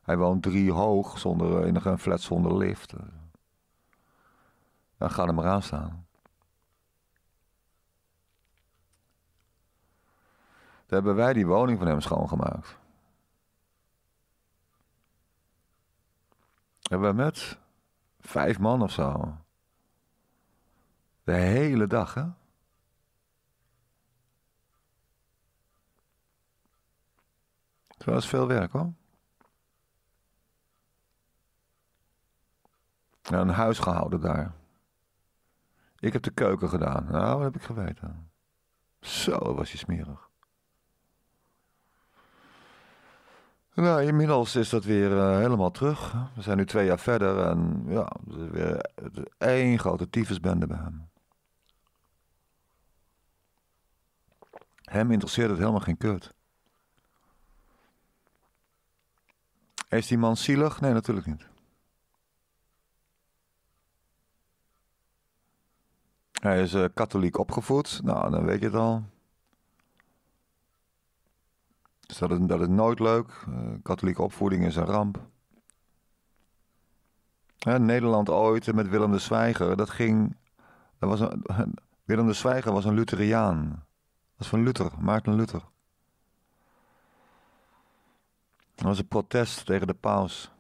Hij woont drie hoog zonder, in een flat zonder lift dan ga er maar aan staan. Toen hebben wij die woning van hem schoongemaakt. Hebben we met vijf man of zo. De hele dag, hè? Het was veel werk, hoor. een huis gehouden daar. Ik heb de keuken gedaan. Nou, wat heb ik geweten? Zo was hij smerig. Nou, inmiddels is dat weer eh, helemaal terug. We zijn nu twee jaar verder en ja, er weer één grote tyfusbende bij hem. Hem interesseert het helemaal geen keurt. Is die man zielig? Nee, natuurlijk niet. Hij is eh, katholiek opgevoed. Nou, dan weet je het al. Dus dat is, dat is nooit leuk. Eh, katholieke opvoeding is een ramp. Nederland ooit met Willem de Zwijger. Dat ging. Dat was een, Willem de Zwijger was een Lutheriaan. Dat was van Luther, Maarten Luther. Dat was een protest tegen de paus.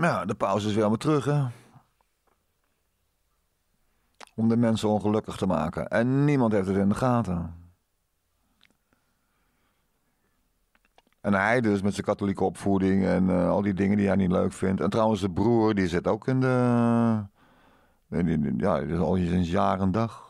Nou, de pauze is weer maar terug, hè. Om de mensen ongelukkig te maken. En niemand heeft het in de gaten. En hij dus met zijn katholieke opvoeding en eh, al die dingen die hij niet leuk vindt. En trouwens, de broer die zit ook in de. ja, al sinds jaar en dag.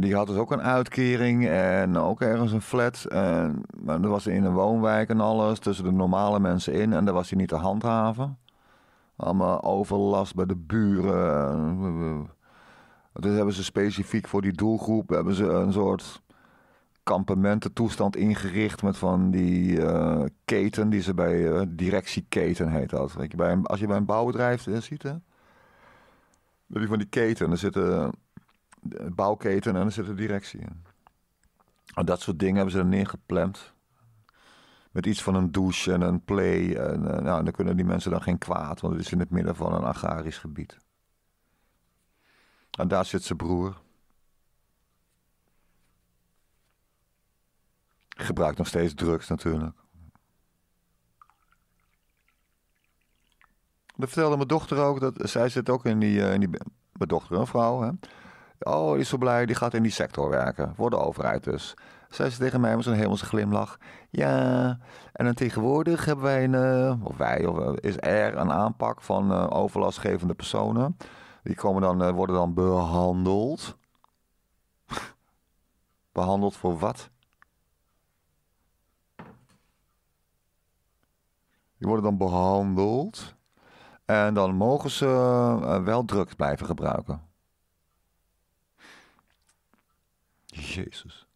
Die had dus ook een uitkering en ook ergens een flat. En, maar dat was in een woonwijk en alles, tussen de normale mensen in. En daar was hij niet te handhaven. Allemaal overlast bij de buren. Dus hebben ze specifiek voor die doelgroep hebben ze een soort kampemententoestand ingericht met van die eh, keten die ze bij uh, directieketen heet dat. bij als je bij een bouwbedrijf eh, ziet, hè, heb je van die keten. Er zitten bouwketen en dan zit een directie in. En dat soort dingen hebben ze dan neergepland. Met iets van een douche en een play. En, eh, nou, dan kunnen die mensen dan geen kwaad, want het is in het midden van een agrarisch gebied. En daar zit zijn broer. Gebruikt nog steeds drugs natuurlijk. Dat vertelde mijn dochter ook. Dat, zij zit ook in die, eh, in die mijn dochter, een vrouw. Hè? Oh, die is zo blij, die gaat in die sector werken. Voor de overheid dus. Zei ze tegen mij met zo'n hemelse glimlach. Ja, en dan tegenwoordig hebben wij een, eh, of wij, of, eh, is er een aanpak van eh, overlastgevende personen. Die komen dan, worden dan behandeld. behandeld voor wat? Die worden dan behandeld. En dan mogen ze wel drugs blijven gebruiken. Jezus.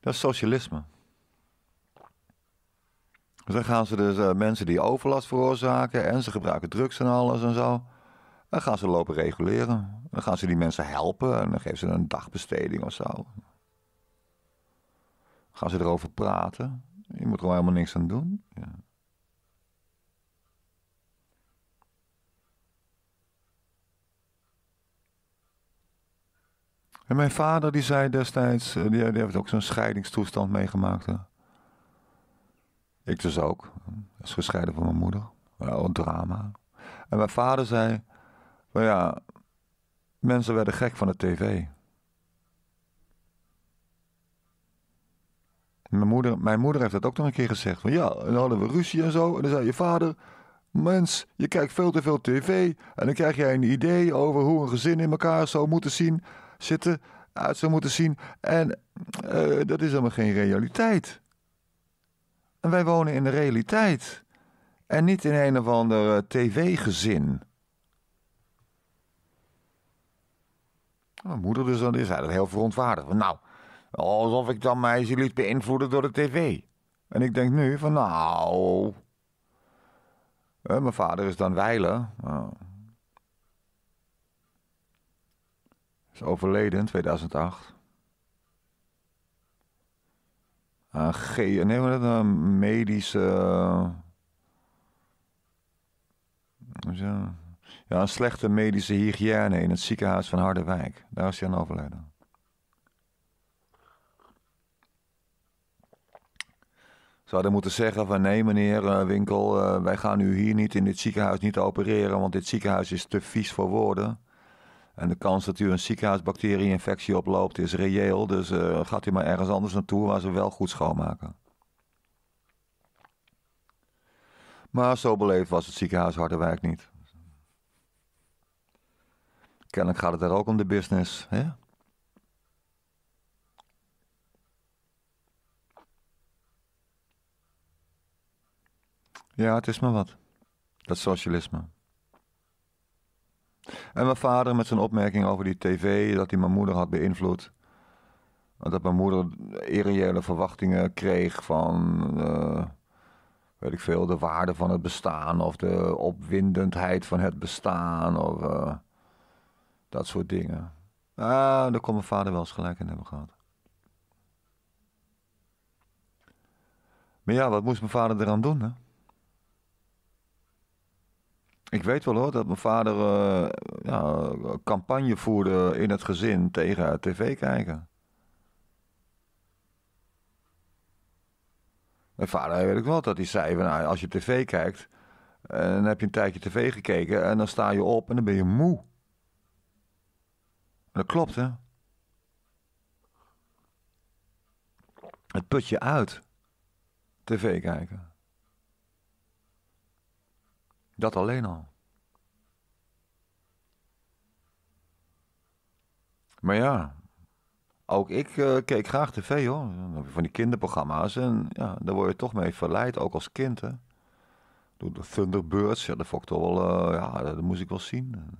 Dat is socialisme. dan gaan ze dus eh, mensen die overlast veroorzaken en ze gebruiken drugs en alles en zo. Dan gaan ze lopen reguleren. Dan gaan ze die mensen helpen en dan geven ze een dagbesteding of zo. Dan gaan ze erover praten. Je moet er gewoon helemaal niks aan doen. Ja. En mijn vader die zei destijds, eh, die, die heeft ook zo'n scheidingstoestand meegemaakt. Hè? Ik dus ook. Is gescheiden van mijn moeder. Wel een drama. En mijn vader zei, ja, mensen werden gek van de tv. Mijn moeder, mijn moeder heeft dat ook nog een keer gezegd. Van ja, dan hadden we ruzie en zo. En dan zei je vader, mens, je kijkt veel te veel tv. En dan krijg jij een idee over hoe een gezin in elkaar zou moeten zien zitten uit zou moeten zien. En eh, dat is helemaal geen realiteit. En wij wonen in de realiteit. En niet in een of ander eh, tv-gezin. Mijn moeder dus dan is dat heel verontwaardigd. Nou, alsof ik dan mij liet beïnvloeden door de tv. En ik denk nu van nou... Eh, mijn vader is dan weilen. Nou, is overleden in 2008. Een, nee, maar dat een eh, medische. Eh, ja, een slechte medische hygiëne in het ziekenhuis van Harderwijk. Daar is hij aan overleden. zouden moeten zeggen van nee meneer eh, Winkel, wij gaan u hier niet in dit ziekenhuis niet opereren, want dit ziekenhuis is te vies voor woorden. En de kans dat u een ziekenhuisbacterieinfectie oploopt is reëel. Dus eh, gaat u maar ergens anders naartoe waar ze wel goed schoonmaken. Maar zo beleefd was het ziekenhuis Harderwijk niet. Kennelijk gaat het er ook om de business, hè? Ja, het is maar wat. Dat socialisme. En mijn vader met zijn opmerking over die tv, dat hij mijn moeder had beïnvloed. Dat mijn moeder irreële verwachtingen kreeg van, eh, weet ik veel, de waarde van het bestaan of de opwindendheid van het bestaan of eh, dat soort dingen. Ah, daar kon mijn vader wel eens gelijk in hebben gehad. Maar ja, wat moest mijn vader eraan doen? Hè? Ik weet wel hoor dat mijn vader uh, ja, campagne voerde in het gezin tegen tv kijken. Mijn vader weet ik wel dat hij zei: nou, als je tv kijkt, eh, dan heb je een tijdje tv gekeken en dan sta je op en dan ben je moe. En dat klopt, hè? Het put je uit. TV kijken. Dat alleen al. Maar ja, ook ik eh, keek graag tv hoor. Van die kinderprogramma's. En ja, daar word je toch mee verleid, ook als kind hè. Door de Thunderbirds, ja, dat vond ik toch wel, eh, ja, dat moest ik wel zien.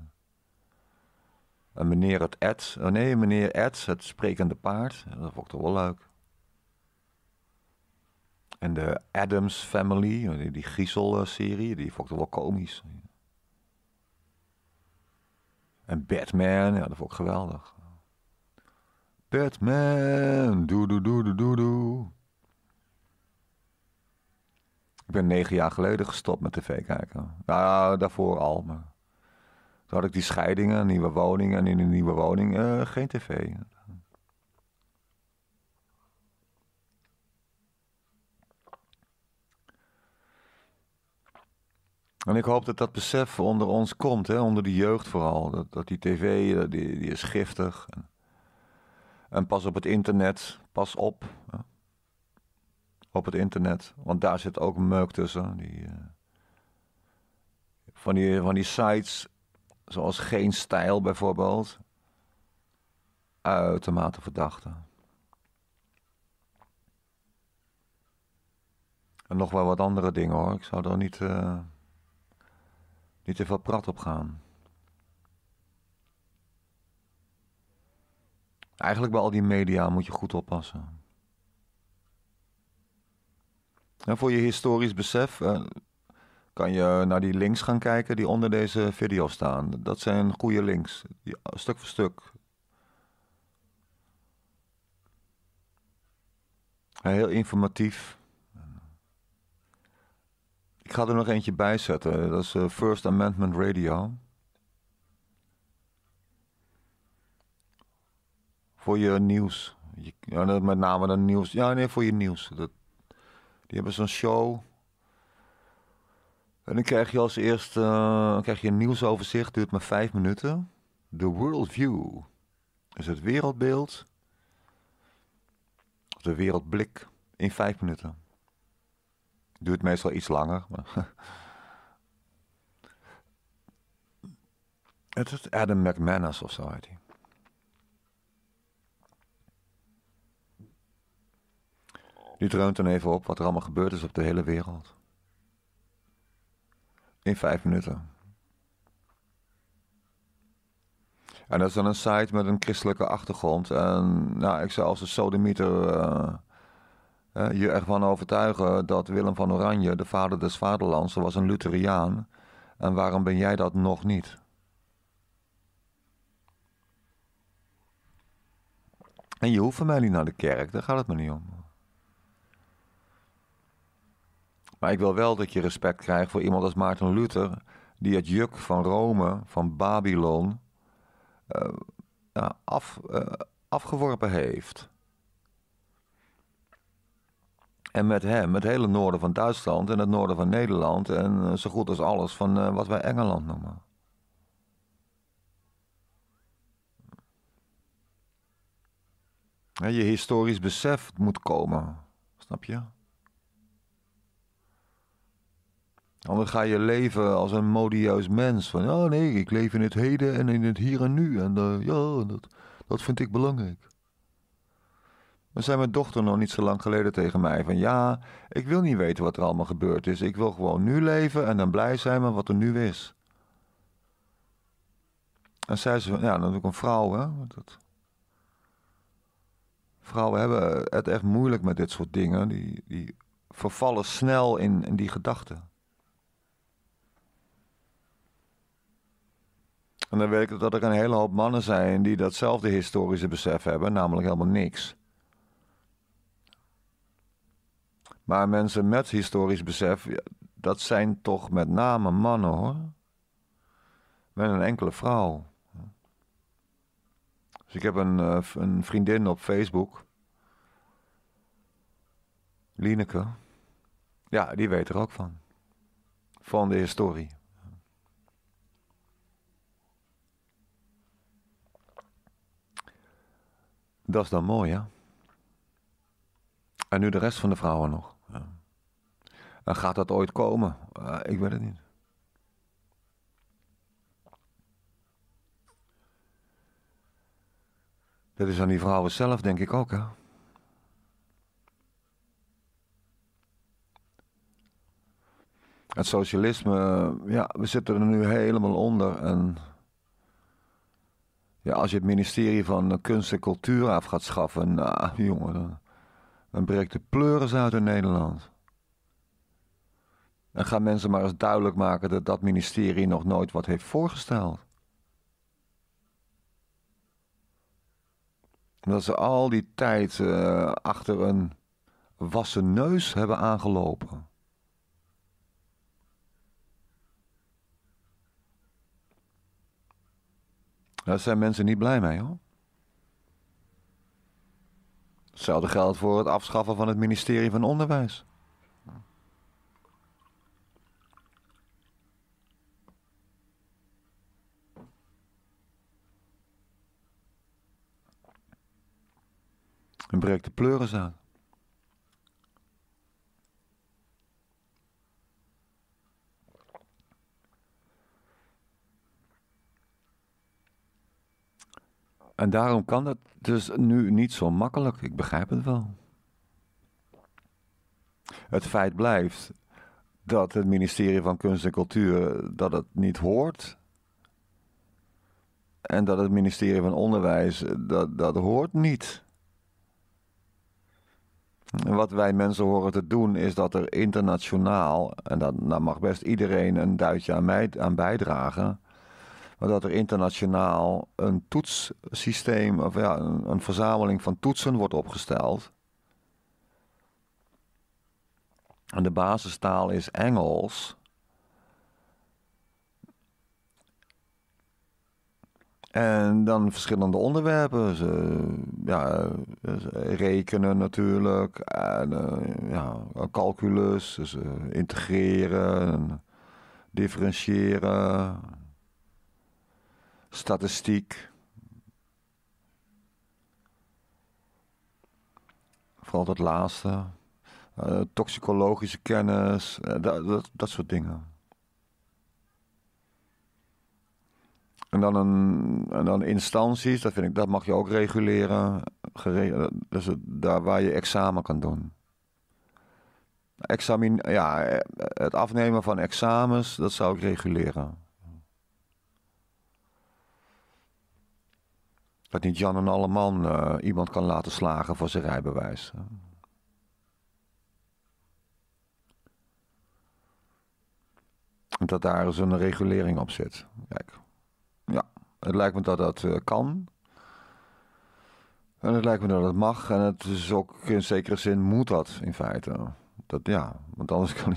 En meneer het Ed, oh nee, meneer Ed, het sprekende paard. Dat vond ik toch wel leuk. En de Adams Family, die Giesel-serie, die vond ik wel komisch. En Batman, ja, dat vond ik geweldig. Batman, doe doe doe doe doe doe. Ik ben negen jaar geleden gestopt met tv kijken. Nou, daarvoor al, maar... Toen had ik die scheidingen, nieuwe woning en in een nieuwe woning eh, geen tv. En ik hoop dat dat besef onder ons komt, hè? onder de jeugd vooral. Dat, dat die tv, die, die is giftig. En, pas op het internet, pas op. Op het internet, want daar zit ook meuk tussen. Die, eh, van, die, van die sites, zoals Geen Stijl bijvoorbeeld. Uitermate verdachte. En nog wel wat andere dingen hoor. Ik zou er niet... Eh, niet te veel prat op gaan. Eigenlijk bij al die media moet je goed oppassen. En voor je historisch besef eh, kan je naar die links gaan kijken die onder deze video staan. Dat zijn goede links, eh, stuk voor stuk. Heel informatief. Ik ga er nog eentje bij zetten. Dat is eh, First Amendment Radio. Voor je nieuws. Je, met name dan nieuws. Ja, nee, voor je nieuws. Dat, die hebben zo'n show. En dan krijg je als eerste uh, krijg je een nieuwsoverzicht. Duurt maar vijf minuten. The Worldview. is het wereldbeeld. De wereldblik. In vijf minuten. Duurt meestal iets langer. het is Adam McManus of zo heet hij. Die dreunt dan even op wat er allemaal gebeurd is op de hele wereld. In vijf minuten. En dat is dan een site met een christelijke achtergrond. En nou, ik zou als een sodemieter eh, je ervan overtuigen dat Willem van Oranje, de vader des vaderlands, was een Lutheriaan. En waarom ben jij dat nog niet? En je hoeft van mij niet naar de kerk, daar gaat het me niet om. Maar ik wil wel dat je respect krijgt voor iemand als Maarten Luther, die het juk van Rome, van Babylon, eh, af, eh, afgeworpen heeft. En met hem, het hele noorden van Duitsland en het noorden van Nederland en eh, zo goed als alles van eh, wat wij Engeland noemen. Je historisch besef moet komen, snap je? Anders ga je leven als een modieus mens. Van ja, oh nee, ik leef in het heden en in het hier en nu. En uh, ja, dat, dat vind ik belangrijk. Dan zei mijn dochter nog niet zo lang geleden tegen mij: van ja, ik wil niet weten wat er allemaal gebeurd is. Ik wil gewoon nu leven en dan blij zijn met wat er nu is. En zei ze: ja, dan een vrouw, hè? Dat... Vrouwen hebben het echt moeilijk met dit soort dingen. Die, die vervallen snel in, in die gedachten. En dan weet ik dat er een hele hoop mannen zijn die datzelfde historische besef hebben, namelijk helemaal niks. Maar mensen met historisch besef, dat zijn toch met name mannen hoor. Met een enkele vrouw. Dus ik heb een, eh, een vriendin op Facebook. Lineke. Ja, die weet er ook van. Van de historie. Dat is dan mooi, hè? En nu de rest van de vrouwen nog. En gaat dat ooit komen? Eh, ik weet het niet. Dat is aan die vrouwen zelf, denk ik ook, Het socialisme, eh, ja, we zitten er nu helemaal onder. En ja, als je het ministerie van Kunst en Cultuur af gaat schaffen, nou jongen, dan, dan breekt de pleuris uit in Nederland. En gaan mensen maar eens duidelijk maken dat dat ministerie nog nooit wat heeft voorgesteld. Dat ze al die tijd eh, achter een wassen neus hebben aangelopen. Daar zijn mensen niet blij mee hoor. Hetzelfde geldt voor het afschaffen van het ministerie van Onderwijs. en breekt de pleuris aan. En daarom kan dat dus nu niet zo makkelijk. Ik begrijp het wel. Het feit blijft dat het ministerie van Kunst en Cultuur dat het niet hoort. En dat het ministerie van Onderwijs dat, dat hoort niet. Wat wij mensen horen te doen is dat er internationaal, en dat, nou mag best iedereen een duitje aan, mij, aan bijdragen, maar dat er internationaal een toetssysteem, of ja, een, een verzameling van toetsen wordt opgesteld. En de basistaal is Engels. En dan verschillende onderwerpen. ja, rekenen natuurlijk. En eh, ja, calculus. Dus eh, integreren. differentiëren. Statistiek. Vooral dat laatste. Eh, toxicologische kennis. dat, dat soort dingen. En dan, een, en dan instanties, dat, vind ik, dat mag je ook reguleren. Gere, dus daar waar je examen kan doen. Examin, ja, het afnemen van examens, dat zou ik reguleren. Dat niet Jan en Alleman uh, eh, iemand kan laten slagen voor zijn rijbewijs. Dat daar eens dus een regulering op zit. Kijk. Het lijkt me dat dat eh, kan. En het lijkt me dat dat mag. En het is ook in zekere zin moet dat in feite. Dat, ja, want anders kan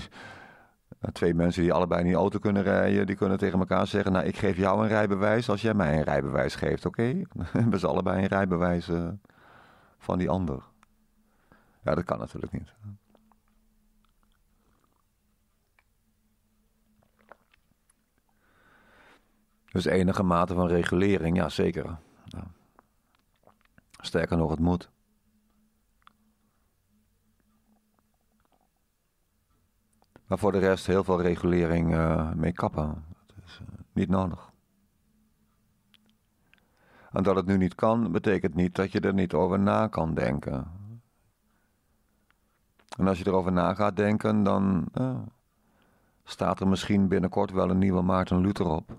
eh, twee mensen die allebei in die auto kunnen rijden, die kunnen tegen elkaar zeggen: Nou, ik geef jou een rijbewijs als jij mij een rijbewijs geeft, oké? Okay? Dan hebben ze allebei een rijbewijs eh, van die ander. Ja, dat kan natuurlijk niet. Dus enige mate van regulering, ja zeker. Ja. Sterker nog, het moet. Maar voor de rest heel veel regulering uh, mee kappen. Dat is eh, niet nodig. En dat het nu niet kan, betekent niet dat je er niet over na kan denken. En als je erover na gaat denken, dan eh, staat er misschien binnenkort wel een nieuwe Maarten Luther op.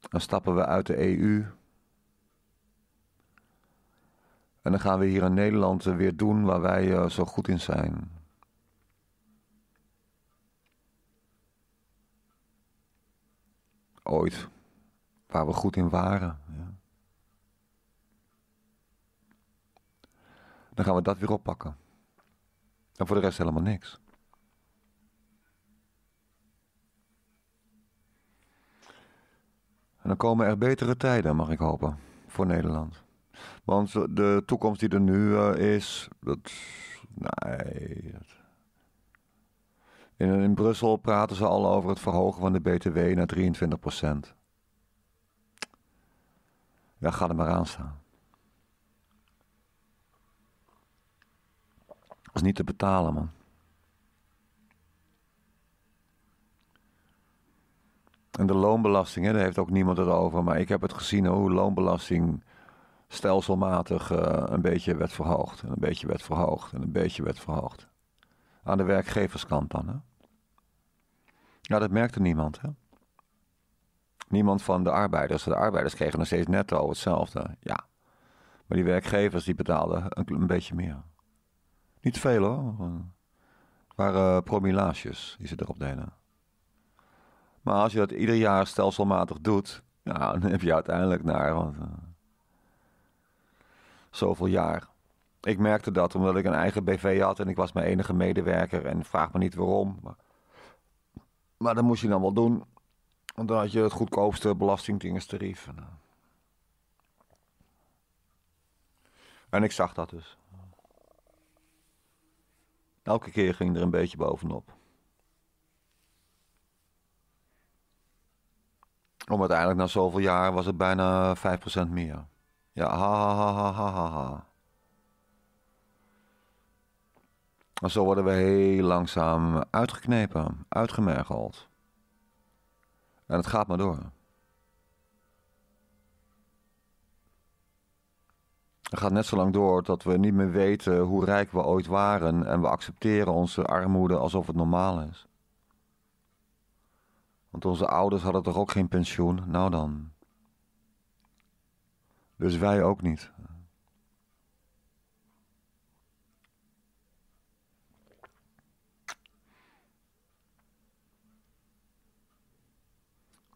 Dan stappen we uit de EU. En dan gaan we hier in Nederland weer doen waar wij eh, zo goed in zijn. Ooit. Waar we goed in waren. Ja. Dan gaan we dat weer oppakken. En voor de rest helemaal niks. En dan komen er betere tijden, mag ik hopen, voor Nederland. Want de toekomst die er nu eh, is, dat. Nee. In, Brussel praten ze al over het verhogen van de BTW naar 23 procent. Ja, ga er maar aan staan. Dat is niet te betalen, man. En de loonbelasting, hè, daar heeft ook niemand het over. Maar ik heb het gezien hoe loonbelasting stelselmatig eh, een beetje werd verhoogd. En een beetje werd verhoogd. En een beetje werd verhoogd. Aan de werkgeverskant dan. Hè? Ja, dat merkte niemand. Hè? Niemand van de arbeiders. De arbeiders kregen nog steeds netto hetzelfde. Ja. Maar die werkgevers die betaalden een, beetje meer. Niet veel hoor. Het waren eh, promilages die ze erop deden. Maar als je dat ieder jaar stelselmatig doet, ja, dan heb je uiteindelijk naar want, eh, zoveel jaar. Ik merkte dat omdat ik een eigen BV had en ik was mijn enige medewerker. En vraag me niet waarom. Maar, maar dat moest je dan wel doen. Want dan had je het goedkoopste belastingdingestarief. En, eh. en ik zag dat dus. Elke keer ging er een beetje bovenop. Om uiteindelijk na zoveel jaar was het bijna 5% meer. Ja, ha ha ha ha ha ha. En zo worden we heel langzaam uitgeknepen, uitgemergeld. En het gaat maar door. Het gaat net zo lang door dat we niet meer weten hoe rijk we ooit waren en we accepteren onze armoede alsof het normaal is. Want onze ouders hadden toch ook geen pensioen? Nou dan. Dus wij ook niet.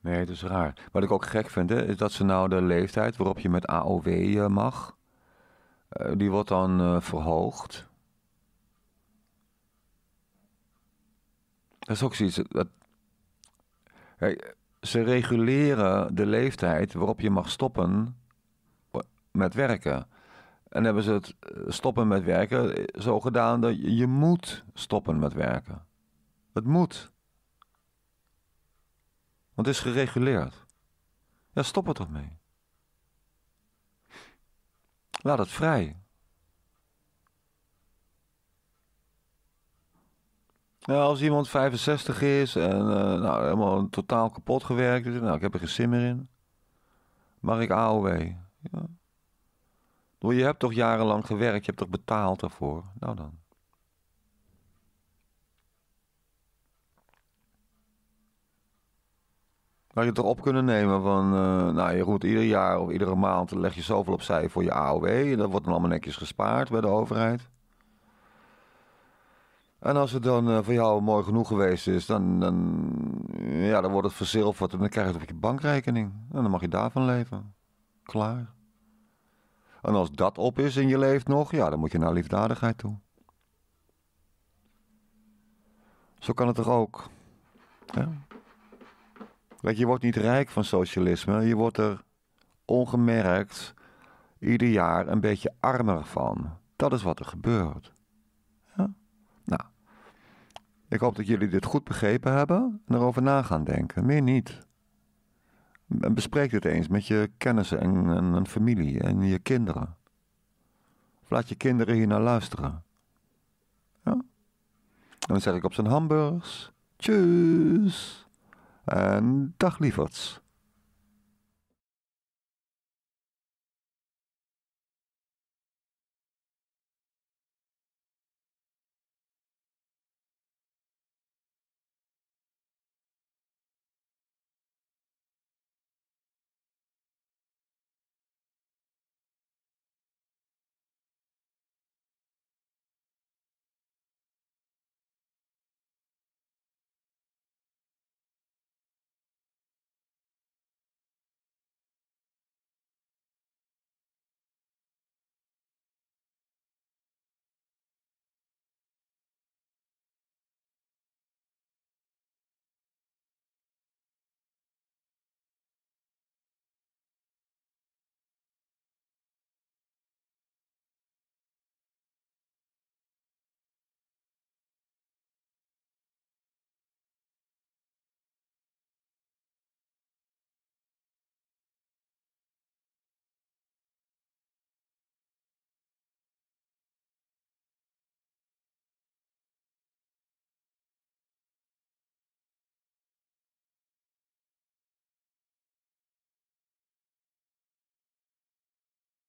Nee, het is raar. Wat ik ook gek vind, hè, is dat ze nou de leeftijd waarop je met AOW eh, mag, eh, die wordt dan eh, verhoogd. Dat is ook zoiets, ze reguleren de leeftijd waarop je mag stoppen met werken. En hebben ze het eh, stoppen met werken eh, zo gedaan dat je moet stoppen met werken. Het moet. Want het is gereguleerd. Ja, stop er toch mee. Laat het vrij. Nou, als iemand 65 is en eh, nou, helemaal totaal kapot gewerkt is, nou, ik heb er geen zin meer in. Mag ik AOW? Ja. je hebt toch jarenlang gewerkt, je hebt toch betaald daarvoor? Nou dan. Had je toch op kunnen nemen van, eh, nou je goed, ieder jaar of iedere maand leg je zoveel opzij voor je AOW. En dat wordt dan allemaal netjes gespaard bij de overheid. En als het dan eh, voor jou mooi genoeg geweest is, dan, dan, ja, dan wordt het verzilverd en dan krijg je het op je bankrekening. En dan mag je daarvan leven. Klaar. En als dat op is en je leeft nog, ja, dan moet je naar liefdadigheid toe. Zo kan het toch ook? Ja. je, je wordt niet rijk van socialisme, je wordt er ongemerkt ieder jaar een beetje armer van. Dat is wat er gebeurt. Ik hoop dat jullie dit goed begrepen hebben en erover na gaan denken, meer niet. Bespreek dit eens met je kennissen en, een familie en je kinderen. Of laat je kinderen hier naar luisteren. Ja? En dan zeg ik op zijn hamburgers. Tjus. En dag lieverds.